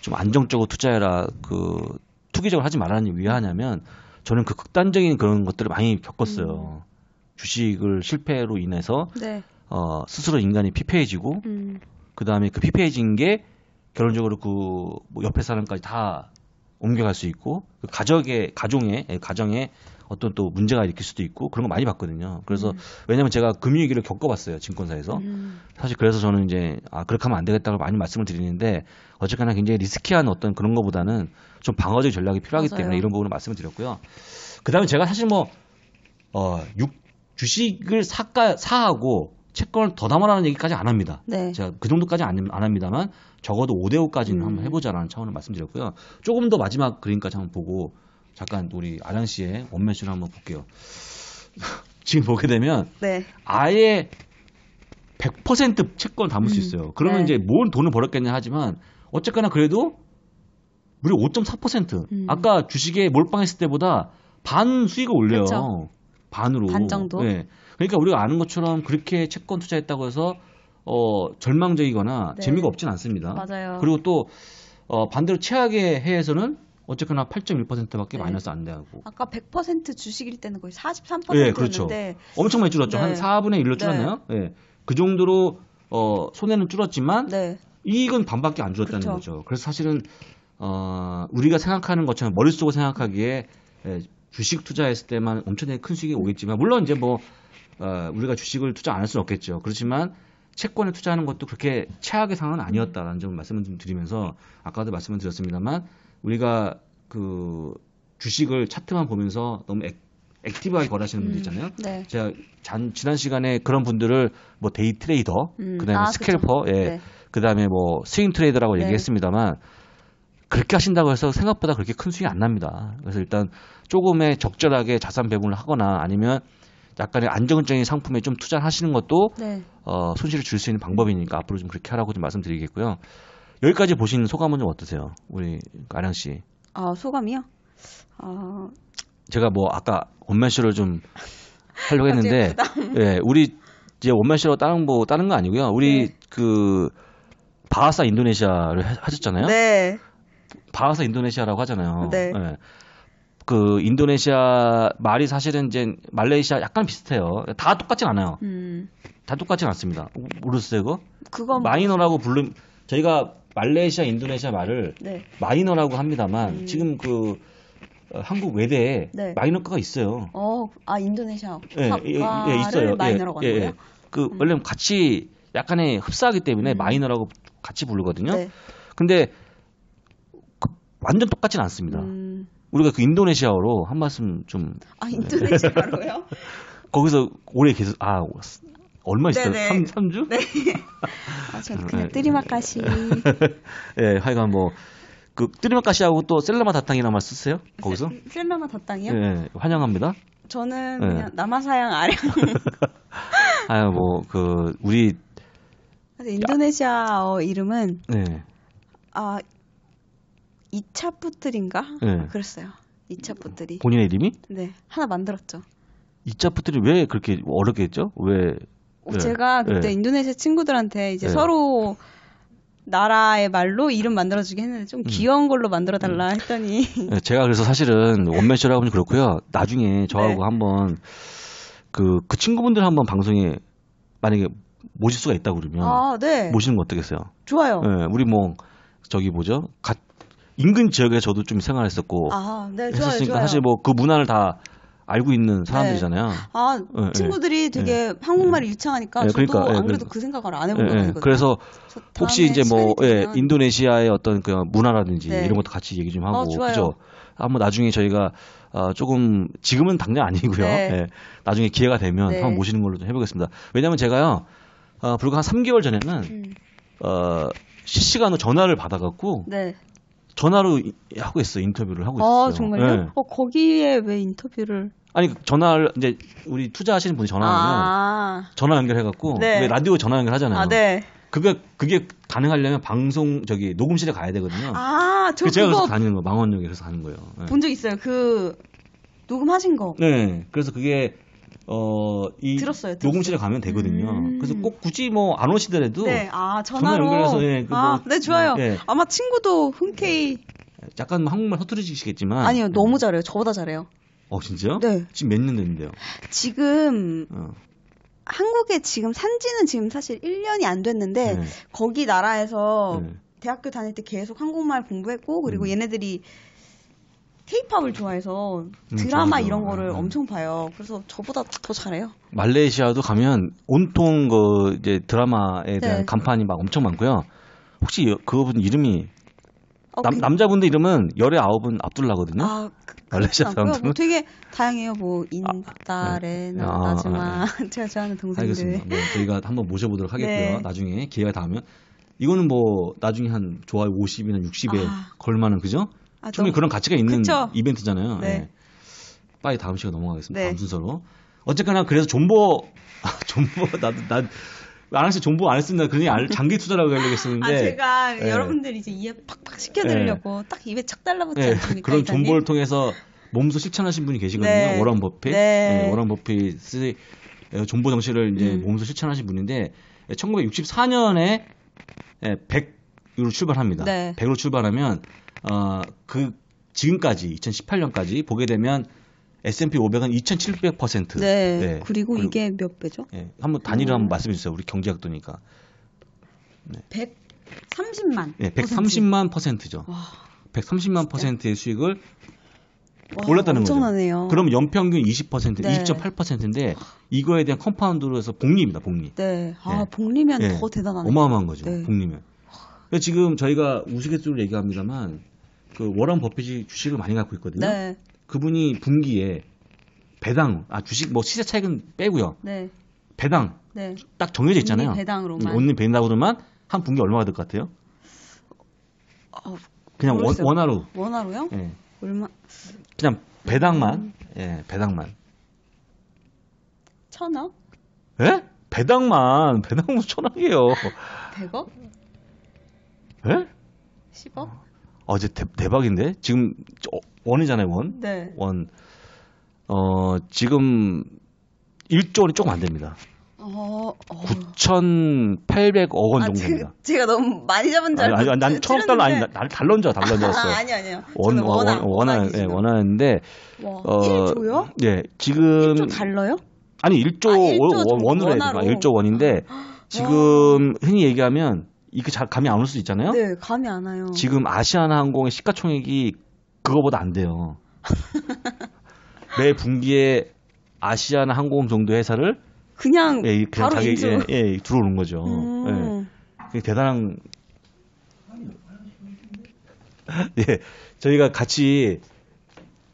좀 안정적으로 투자해라 그 투기적으로 하지 말라는 왜 하냐면 저는 그 극단적인 그런 것들을 많이 겪었어요. 음. 주식을 실패로 인해서 네. 어, 스스로 인간이 피폐해지고 음. 그 다음에 그 피폐해진 게 결론적으로 그뭐 옆에 사람까지 다 옮겨갈 수 있고 그 가족의 가정에 예, 가정에 어떤 또 문제가 일으킬 수도 있고 그런 거 많이 봤거든요. 그래서 음. 왜냐면 제가 금융위기를 겪어봤어요 증권사에서 음. 사실 그래서 저는 이제 아 그렇게 하면 안 되겠다고 많이 말씀을 드리는데 어쨌거나 굉장히 리스키한 어떤 그런 거보다는 좀 방어적 전략이 필요하기 맞아요. 때문에 이런 부분을 말씀을 드렸고요. 그다음에 제가 사실 뭐 어, 육, 주식을 사가 사하고 채권을 더 담아라는 얘기까지 안 합니다. 네. 제가 그 정도까지 안, 합니다만 적어도 5대 5까지는 음. 한번 해보자라는 차원을 말씀드렸고요. 조금 더 마지막 그림까지 한번 보고 잠깐 우리 아량 씨의 원맨쇼를 한번 볼게요. 지금 보게 되면 네. 아예 100% 채권 담을 음. 수 있어요. 그러면 네. 이제 뭔 돈을 벌었겠냐 하지만 어쨌거나 그래도 무려 5.4% 음. 아까 주식에 몰빵했을 때보다 반 수익을 올려요. 그렇 반으로. 반 정도. 네. 그러니까 우리가 아는 것처럼 그렇게 채권 투자했다고 해서 어, 절망적이거나 네. 재미가 없진 않습니다. 맞아요. 그리고 또 어, 반대로 최악의 해에서는 어쨌거나 8.1%밖에 네. 마이너스 안되고 아까 100% 주식일 때는 거의 43%였는데 네, 그렇죠. 엄청 많이 줄었죠. 네. 한 4분의 1로 줄었나요? 네. 네. 그 정도로 어, 손해는 줄었지만 네. 이익은 반밖에 안 줄었다는 그렇죠. 거죠. 그래서 사실은 어, 우리가 생각하는 것처럼 머릿속으로 생각하기에 예, 주식 투자했을 때만 엄청나게 큰 수익이 오겠지만 물론 이제 뭐 어, 우리가 주식을 투자 안 할 수는 없겠죠. 그렇지만 채권에 투자하는 것도 그렇게 최악의 상황은 아니었다라는 점을 말씀을 좀 드리면서 아까도 말씀을 드렸습니다만 우리가 그 주식을 차트만 보면서 너무 액, 액티브하게 거래하시는 분들 음, 있잖아요. 음, 네. 제가 잔, 지난 시간에 그런 분들을 뭐 데이 트레이더, 음, 그다음에 아, 스캘퍼, 예, 네. 그다음에 뭐 스윙 트레이더라고 네. 얘기했습니다만 그렇게 하신다고 해서 생각보다 그렇게 큰 수익이 안 납니다. 그래서 일단 조금의 적절하게 자산 배분을 하거나 아니면 약간의 안정적인 상품에 좀 투자를 하시는 것도 네. 어, 손실을 줄 수 있는 방법이니까 앞으로 좀 그렇게 하라고 좀 말씀드리겠고요. 여기까지 보신 소감은 좀 어떠세요? 우리 아량 씨. 아, 어, 소감이요? 어... 제가 뭐 아까 원맨 쇼를 좀 하려고 했는데 예, 우리 이제 원맨 쇼로 다른 뭐 다른 거 아니고요. 우리 네. 그 바하사 인도네시아를 하셨잖아요. 네. 바하사 인도네시아라고 하잖아요. 네. 예. 그 인도네시아 말이 사실은 이제 말레이시아 약간 비슷해요. 다 똑같진 않아요. 음. 다 똑같진 않습니다. 모르세요그거 뭐 마이너라고 부른 저희가 말레이시아, 인도네시아 말을 네. 마이너라고 합니다만 음. 지금 그 어, 한국 외대에 네. 마이너과가 있어요. 어, 아 인도네시아 예, 예, 예, 예 있어요. 예, 마이너라고 예, 하는 예, 거예요? 그 음. 원래 같이 약간의 흡사하기 때문에 음. 마이너라고 같이 부르거든요. 네. 근데 완전 똑같진 않습니다. 음. 우리가 그 인도네시아어로 한 말씀 좀. 아, 인도네시아로요? 거기서 오래 계속, 아, 얼마 있어요? 3, 3주? 네. 아, 저 그냥 네. 뜨리마카시. 예, 네, 하여간 뭐, 그 뜨리마카시하고 또 셀라마 다탕이나마 쓰세요? 거기서? 셀, 라마 다탕이요? 예, 환영합니다. 저는 예. 그냥 예. 남아사양 아령. 아유, 뭐, 그, 우리. 인도네시아어 이름은. 네. 아, 2차 푸틀인가? 네. 예. 아, 그랬어요. 2차 푸틀이. 본인의 이름이? 네. 하나 만들었죠. 2차 푸틀이 왜 그렇게 어렵게 했죠? 왜? 네. 제가 그때 네. 인도네시아 친구들한테 이제 서로 나라의 말로 이름 만들어주게 했는데 좀 음. 귀여운 걸로 만들어달라 음. 했더니 제가 그래서 사실은 원맨쇼라고 하면 그렇고요. 나중에 저하고 네. 한번 그, 그 친구분들 한번 방송에 만약에 모실 수가 있다고 그러면 아, 네. 모시는 거 어떻겠어요? 좋아요. 네, 우리 뭐 저기 뭐죠? 가, 인근 지역에 저도 좀 생활했었고 아, 네, 했었으니까 좋아요. 사실 뭐 그 문화를 다 알고 있는 네. 사람들이잖아요. 네. 아 네, 친구들이 네. 되게 한국말이 유창하니까 저도 그러니까, 안 그래도 그 생각을 안 해보거든요. 그래서 혹시 이제 뭐 예, 인도네시아의 어떤 그 문화라든지 네. 이런 것도 같이 얘기 좀 어, 하고 아, 그죠. 한번 나중에 저희가 어, 조금 지금은 당장 아니고요. 네. 예, 나중에 기회가 되면 한번 모시는 걸로 좀 해보겠습니다. 왜냐하면 제가요 어, 불과 한 3개월 전에는 음. 어, 실시간으로 전화를 받아갖고 네. 전화로 하고 있어요. 인터뷰를 하고 있어요. 아, 정말요? 네. 어, 거기에 왜 인터뷰를 아니 그 전화를 이제 우리 투자하시는 분이 전화하면 아~ 전화 연결해갖고 네. 라디오 전화 연결하잖아요. 아, 네. 그게 그게 가능하려면 방송 저기 녹음실에 가야 되거든요. 아, 저 그 제가 그래서다니는거 망원역에 서 가는 거예요. 네. 예. 본적 있어요. 그 녹음하신 거. 네. 그래서 그게 어, 이 들었어요, 들 녹음실에 가면 되거든요. 음. 그래서 꼭 굳이 뭐 안 오시더라도 네, 아 전화로 전화 연결해서 예, 아, 네 좋아요. 네, 예. 아마 친구도 흔쾌히 네. 약간 한국말 허투루지시겠지만 아니요 네. 너무 잘해요. 저보다 잘해요. 어 진짜요? 네. 지금 몇 년 됐는데요? 지금 어. 한국에 지금 산지는 지금 사실 1년이 안 됐는데 네. 거기 나라에서 네. 대학교 다닐 때 계속 한국말 공부했고 그리고 음. 얘네들이 케이팝을 좋아해서 음, 드라마 음, 이런 거를 네. 엄청 봐요. 그래서 저보다 더 잘해요. 말레이시아도 가면 온통 그 이제 드라마에 대한 네. 간판이 막 엄청 많고요. 혹시 그분 이름이 어, 남, 그... 남자분들 이름은 열의 아홉은 압둘라거든요. 아, 그, 말레이시아 사람들은 뭐 되게 다양해요. 뭐 인다레나 아, 네. 아, 나즈마 아, 네. 제가 좋아하는 동생들. 알겠습니다. 뭐 저희가 한번 모셔보도록 하겠고요. 네. 나중에 기회가 닿으면 이거는 뭐 나중에 한 좋아요 50이나 60에 아. 걸만한 그죠? 아, 충분히 너무... 그런 가치가 있는 그쵸? 이벤트잖아요. 네. 네. 빨리 다음 시간 넘어가겠습니다. 네. 다음 순서로. 어쨌거나 그래서 존버 아, 존버 나도 난 안학씨 존버 안 했습니다. 그냥 러 장기 투자라고 하려고 했었는데. 아, 제가 예. 여러분들 이제 이해 팍팍 시켜드리려고 예. 딱 입에 착 달라붙지 않습니까? 예. 그런 일단님? 존버를 통해서 몸소 실천하신 분이 계시거든요. 네. 워런 버핏. 네. 예, 워런 버핏의 어, 존버 정신을 이제 음. 몸소 실천하신 분인데, 1964년에 100으로 출발합니다. 네. 100으로 출발하면 어, 그 지금까지 2018년까지 보게 되면 S&P 500은 2,700%. 네. 네. 그리고, 그리고 이게 몇 배죠? 네. 한번 단위로 음. 한번 말씀해 주세요. 우리 경제학도니까. 네. 130만. 네, 130만 퍼센트죠. 와, 130만 진짜? 퍼센트의 수익을 와, 올랐다는 엄청나네요. 거죠. 그럼 연평균 20% 네. 2.8%인데 이거에 대한 컴파운드로 해서 복리입니다. 복리. 네. 아, 네. 복리면 예. 더 대단하네요. 어마어마한 거죠. 네. 복리면. 그러니까 지금 저희가 우스갯소리로 얘기합니다만 그 워런 버핏이 주식을 많이 갖고 있거든요. 네. 그분이 분기에 배당 아 주식 뭐 시세 차익은 빼고요. 네. 배당 네. 딱 정해져 있잖아요. 배당으로만 언니 음, 배당으로만 한 분기 얼마 받될것 같아요? 어, 그냥 원, 원화로. 원화로요? 예. 얼마? 그냥 배당만. 예, 배당만. 천 원? 예? 배당만. 배당만 천 원이에요. 백억 예? 10억? 어제 아, 대, 박인데 지금 원이잖아요 원. 네. 원. 어 지금 1조 원이 조금 안 됩니다. 어, 어. 9,800억 원 아, 정도입니다. 제, 가 너무 많이 잡은 줄 알고. 아니, 아니, 난 처음 달러 아니, 날 달러인 줄 달러인 알았어요. 아, 니 아니요. 원, 어, 원, 원, 원화, 예, 원화인데. 어, 1조요? 예, 지금. 1조 달러요? 아니, 1조, 아, 1조 원, 원으로 해야 되나? 1조 원인데, 지금 흔히 얘기하면 이게 잘 감이 안 올 수 있잖아요. 네, 감이 안 와요. 지금 아시아나 항공의 시가총액이 그거보다 안 돼요. 매 분기에 아시아나 항공 정도 회사를 그냥 예, 그냥 바로 자기 인수. 예, 예, 들어오는 거죠. 음. 예. 대단한 예, 저희가 같이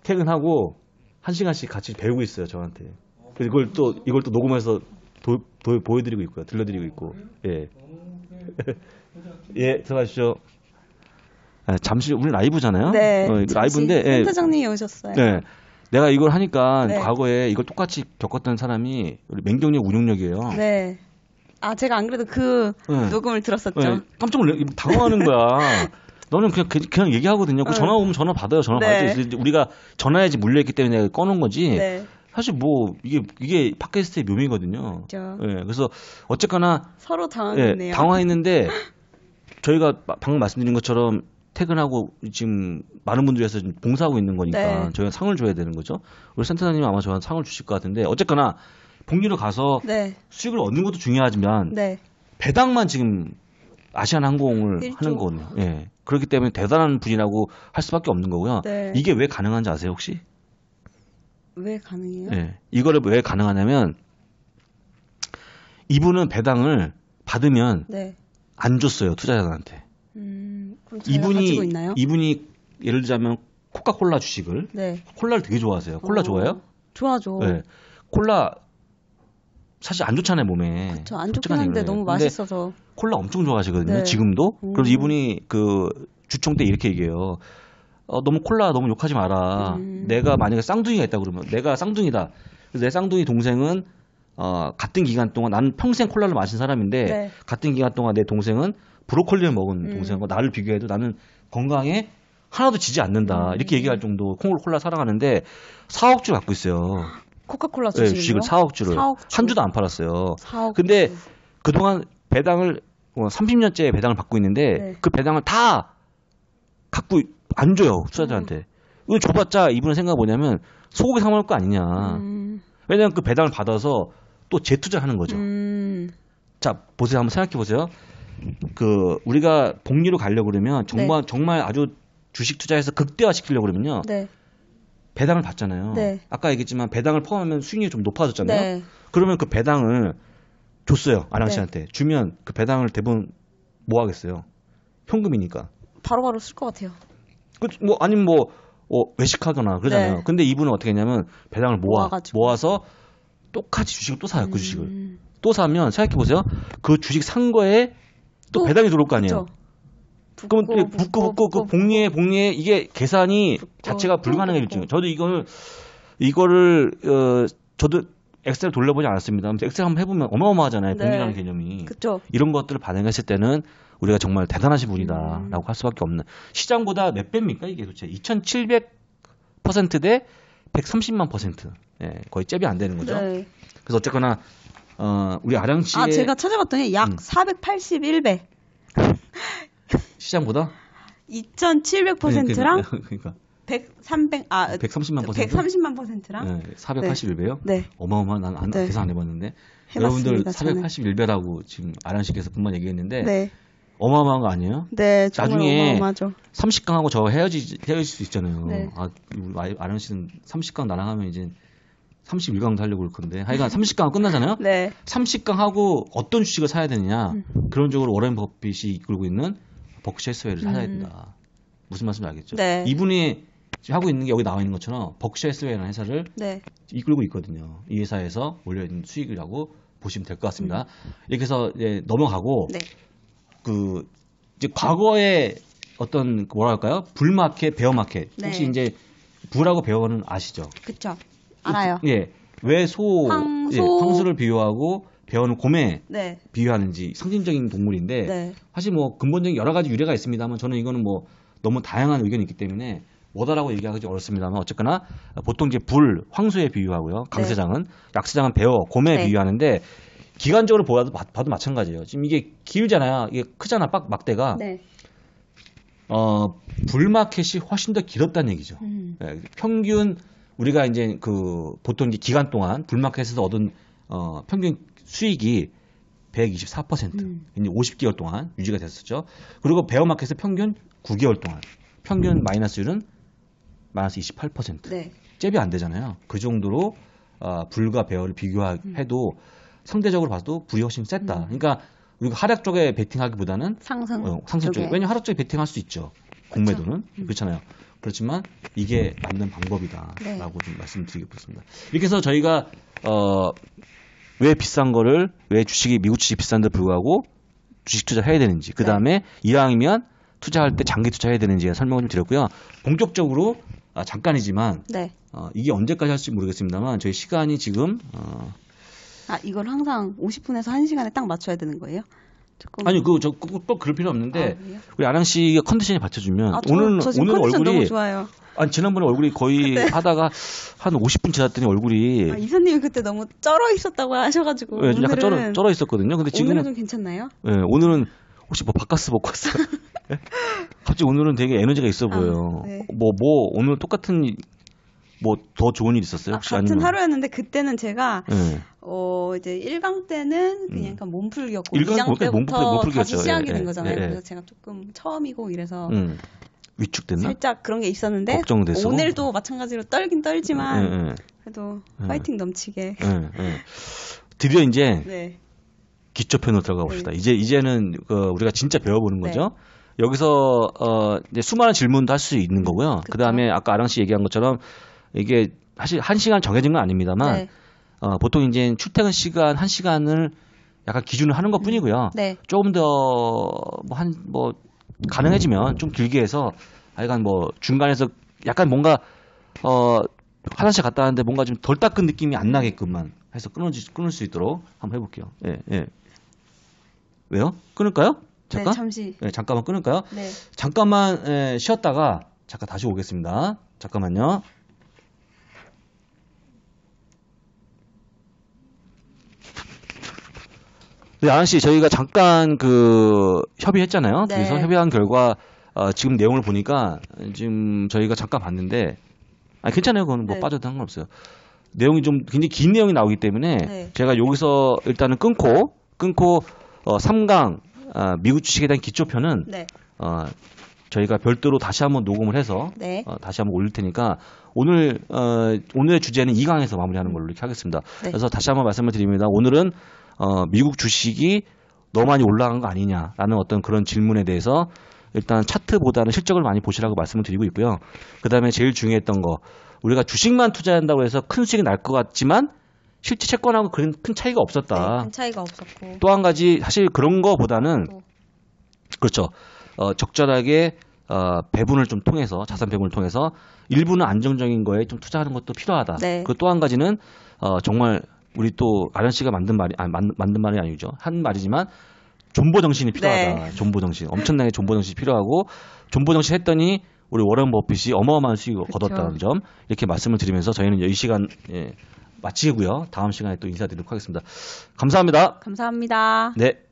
퇴근하고 한 시간씩 같이 배우고 있어요 저한테. 그리고 이걸 또 이걸 또 녹음해서 도, 도, 보여드리고 있고요, 들려드리고 있고. 예. 예, 들어가시죠. 아, 잠시 우리 라이브잖아요. 네, 어, 라이브인데 예. 센터장님이 오셨어요. 네. 내가 이걸 하니까 네. 과거에 이걸 똑같이 겪었던 사람이 우리 맹경력 운영력이에요. 네. 아 제가 안 그래도 그 네. 녹음을 들었었죠. 네. 깜짝 놀래 당황하는 거야. 너는 그냥 그, 그냥 얘기하거든요. 그 네. 전화 오면 전화 받아요. 전화 네. 받을요 우리가 전화해야지 물려있기 때문에 내가 꺼놓은 거지. 네. 사실 뭐 이게 이게 팟캐스트의 묘미거든요. 그렇죠. 예, 그래서 어쨌거나 서로 예, 당황했네요. 예, 당황했는데 저희가 방금 말씀드린 것처럼 퇴근하고 지금 많은 분들이 해서 지금 봉사하고 있는 거니까 네. 저희가 상을 줘야 되는 거죠. 우리 센터장님 아마 저한테 상을 주실 것 같은데 어쨌거나 봉기로 가서 네. 수익을 얻는 것도 중요하지만 네. 배당만 지금 아시안 항공을 일종. 하는 거거든요. 예. 그렇기 때문에 대단한 분이라고 할 수밖에 없는 거고요. 네. 이게 왜 가능한지 아세요 혹시? 왜 가능해요? 네. 이거를 왜 가능하냐면 이분은 배당을 받으면 네. 안 줬어요 투자자한테. 들 음, 이분이 이분이 예를 들자면 코카콜라 주식을 네. 콜라를 되게 좋아하세요. 콜라 어, 좋아요 좋아죠. 네. 콜라 사실 안 좋잖아요 몸에. 그쵸, 안 좋긴 한데 너무 맛있어서. 콜라 엄청 좋아하시거든요. 네. 지금도. 그래서 이분이 그 주총 때 이렇게 얘기해요. 어, 너무 콜라 너무 욕하지 마라. 음. 내가 만약에 쌍둥이가 있다 그러면 내가 쌍둥이다. 그래서 내 쌍둥이 동생은 어, 같은 기간 동안 나는 평생 콜라를 마신 사람인데 네. 같은 기간 동안 내 동생은 브로콜리를 먹은 음. 동생과 나를 비교해도 나는 건강에 하나도 지지 않는다. 음. 이렇게 얘기할 정도 콩을 콜라 사랑하는데 4억 주 갖고 있어요. 코카콜라 네, 주식을 4억 주를 4억 주. 한 주도 안 팔았어요. 4억 근데 그동안 배당을 30년째 어, 배당을 받고 있는데 네. 그 배당을 다 갖고 안 줘요 투자자한테. 음. 이거 줘봤자 이분은 생각 뭐냐면 소고기 사 먹을 거 아니냐. 음. 왜냐면그 배당을 받아서 또 재투자하는 거죠. 음. 자 보세요 한번 생각해 보세요. 그 우리가 복리로 가려고 그러면 정말 네. 정말 아주 주식 투자해서 극대화 시키려고 그러면요. 네. 배당을 받잖아요. 네. 아까 얘기했지만 배당을 포함하면 수익률이 좀 높아졌잖아요. 네. 그러면 그 배당을 줬어요. 아랑 씨한테. 네. 주면 그 배당을 대부분 뭐 하겠어요? 현금이니까. 바로 바로 쓸 것 같아요. 그뭐 아니면 뭐 어, 외식하거나 그러잖아요. 네. 근데 이분은 어떻게 했냐면 배당을 모아 모아가지고. 모아서 똑같이 주식을 또 사요. 그 주식을 음. 또 사면 생각해 보세요. 그 주식 산 거에 또, 또 배당이 들어올 거 아니에요. 붙고, 그러면고 붓고, 붓고, 붓고 그 복리에 복리에 이게 계산이 자체가 불가능해질에 저도 이거를 이거를 어 저도 엑셀 돌려보지 않았습니다. 엑셀 한번 해보면 어마어마하잖아요. 네. 복리라는 개념이. 그쵸. 이런 것들을 반영했을 때는 우리가 정말 대단하신 분이다라고 음. 할 수밖에 없는 시장보다 몇 배입니까 이게 도대체 2,700%대 130만 퍼센트 예, 거의 잽이 안 되는 거죠. 네. 그래서 어쨌거나 어, 우리 아량씨아 제가 찾아봤더니 약 음. 481배 시장보다 2,700%랑 네, 그러니까. 100, 그러니까. 300, 아, 130만 퍼센트. 130만 퍼센트랑? 네, 481배요? 네. 어마어마한, 난 안, 네. 계산 안 해봤는데. 해봤습니다, 여러분들 481배라고 지금 아랑 씨께서 분만 얘기했는데. 네. 어마어마한 거 아니에요? 네, 나중에 어마어마하죠. 30강하고 저 헤어지 헤어질 수 있잖아요. 네. 아, 아령 씨는 30강 나랑 하면 이제 31강 달려고 그올 건데 하여간 30강 끝나잖아요. 네. 30강 하고 어떤 주식을 사야 되느냐 음. 그런 쪽으로 워렌 버핏이 이끌고 있는 버크셔 해스웨이를 사야 음. 된다. 무슨 말씀인지 알겠죠? 네. 이분이 지금 하고 있는 게 여기 나와 있는 것처럼 버크셔 해스웨이라는 회사를 네. 이끌고 있거든요. 이 회사에서 올려 진 수익이라고 보시면 될 것 같습니다. 음. 이렇게 해서 이제 넘어가고 네. 그 이제 과거에 어떤 뭐랄까요 불마켓 베어마켓 네. 혹시 이제 불하고 베어는 아시죠? 그렇죠. 알아요. 그, 예. 왜소 황소. 예, 황소를 비유하고 베어는 곰에 네. 비유하는지 상징적인 동물인데 네. 사실 뭐 근본적인 여러 가지 유래가 있습니다만 저는 이거는 뭐 너무 다양한 의견이 있기 때문에 뭐다라고 얘기하기 어렵습니다만 어쨌거나 보통 이제 불 황소에 비유하고요 네. 강세장은 네. 약세장은 베어 곰에 비유하는데 기간적으로 보아도 봐도 마찬가지예요. 지금 이게 길잖아요. 이게 크잖아. 빡 막대가. 네. 어, 불마켓이 훨씬 더 길었다는 얘기죠. 음. 네, 평균 우리가 이제 그 보통 이제 기간 동안 불마켓에서 얻은 어, 평균 수익이 124% 음. 50개월 동안 유지가 됐었죠. 그리고 베어마켓의 평균 9개월 동안 평균 음. 마이너스율은 마이너스 28%. 네. 잽이 안 되잖아요. 그 정도로 어, 불과 베어를 비교해도 음. 상대적으로 봐도 부이 훨씬 셌다. 음. 그러니까 우리가 하락 쪽에 베팅하기보다는 상승 어, 상승 쪽에 왜냐 면 하락 쪽에 베팅할 수 있죠. 공매도는 그렇죠. 음. 그렇잖아요. 그렇지만 이게 맞는 방법이다라고 네. 좀 말씀드리겠습니다. 이렇게 해서 저희가 어, 왜 비싼 거를 왜 주식이 미국 주식 비싼데 불구하고 주식 투자 해야 되는지 그 다음에 네. 이왕이면 투자할 때 장기 투자해야 되는지 설명을 좀 드렸고요. 본격적으로 아, 잠깐이지만 네. 어, 이게 언제까지 할지 모르겠습니다만 저희 시간이 지금 어, 아, 이걸 항상 50분에서 1시간에 딱 맞춰야 되는 거예요? 조금... 아니 그저 꼭 그럴 필요 없는데 아, 우리 아랑 씨가 컨디션이 받쳐주면 아, 저, 오늘 저 오늘 얼굴이 아니 지난번에 얼굴이 거의 그때... 네. 하다가 한 50분 지났더니 얼굴이 아, 이사님이 그때 너무 쩔어 있었다고 하셔가지고 네, 오늘은... 약간 쩔어, 쩔어 있었거든요. 근데 지금 오늘은 좀 괜찮나요? 네, 오늘은 혹시 뭐 바카스 먹고 왔어요? 네? 갑자기 오늘은 되게 에너지가 있어 보여. 아, 네. 뭐, 뭐, 오늘 똑같은 뭐더 좋은 일 있었어요? 아, 혹시 아, 같은 아니면... 하루였는데 그때는 제가 네. 어 이제 1강 때는 음. 그냥 음. 몸풀기였고 2강 때부터 몸풀기, 다시 시작이 예, 된 예. 거잖아요. 예, 예, 그래서 제가 조금 처음이고 이래서 음. 위축됐나? 살짝 그런 게 있었는데 걱정돼서? 오늘도 마찬가지로 떨긴 떨지만 예, 그래도 파이팅 넘치게 드디어 이제 네. 기초편으로 들어가 봅시다. 네. 이제 이제는 그 우리가 진짜 배워보는 네. 거죠. 여기서 어, 이제 수많은 질문도 할 수 있는 거고요. 그 다음에 아까 아랑 씨 얘기한 것처럼 이게 사실 한 시간 정해진 건 아닙니다만 네. 어, 보통 이제 출퇴근 시간 한 시간을 약간 기준을 하는 것 뿐이고요. 네. 조금 더 뭐한뭐 뭐 가능해지면 좀 길게 해서 하여간 뭐 중간에서 약간 뭔가 어 화장실 갔다 왔는데 뭔가 좀 덜 닦은 느낌이 안 나게끔만 해서 끊어 끊을 수 있도록 한번 해볼게요. 예, 예. 왜요? 끊을까요? 네, 잠깐. 네, 잠시. 예, 잠깐만 끊을까요? 네. 잠깐만 예, 쉬었다가 잠깐 다시 오겠습니다. 잠깐만요. 근데 아나 씨 저희가 잠깐 그 협의했잖아요. 네. 그래서 협의한 결과 어, 지금 내용을 보니까 지금 저희가 잠깐 봤는데 아 괜찮아요. 그건 뭐 네. 빠져도 상관없어요. 내용이 좀 굉장히 긴 내용이 나오기 때문에 네. 제가 여기서 일단은 끊고 끊고 어, 3강 어, 미국 주식에 대한 기초편은 네. 어, 저희가 별도로 다시 한번 녹음을 해서 네. 어, 다시 한번 올릴 테니까 오늘 어, 오늘의 주제는 2강에서 마무리하는 걸로 이렇게 하겠습니다. 네. 그래서 다시 한번 말씀을 드립니다. 오늘은 어, 미국 주식이 너무 많이 올라간 거 아니냐라는 어떤 그런 질문에 대해서 일단 차트보다는 실적을 많이 보시라고 말씀을 드리고 있고요. 그다음에 제일 중요했던 거 우리가 주식만 투자한다고 해서 큰 수익이 날 것 같지만 실제 채권하고 그런 큰 차이가 없었다. 네, 큰 차이가 없었고 또 한 가지 사실 그런 거보다는 그렇죠. 어, 적절하게 어, 배분을 좀 통해서 자산 배분을 통해서 일부는 안정적인 거에 좀 투자하는 것도 필요하다. 네. 그 또 한 가지는 어, 정말 우리 또 아련 씨가 만든 말이 아니 만, 든 말이 아니죠. 한 말이지만 존버 정신이 필요하다. 네. 존버 정신. 엄청나게 존버 정신이 필요하고 존버 정신 했더니 우리 워런 버핏이 어마어마한 수익을 그렇 거뒀다는 점 이렇게 말씀을 드리면서 저희는 이 시간 예, 마치고요. 다음 시간에 또 인사드리도록 하겠습니다. 감사합니다. 감사합니다. 네.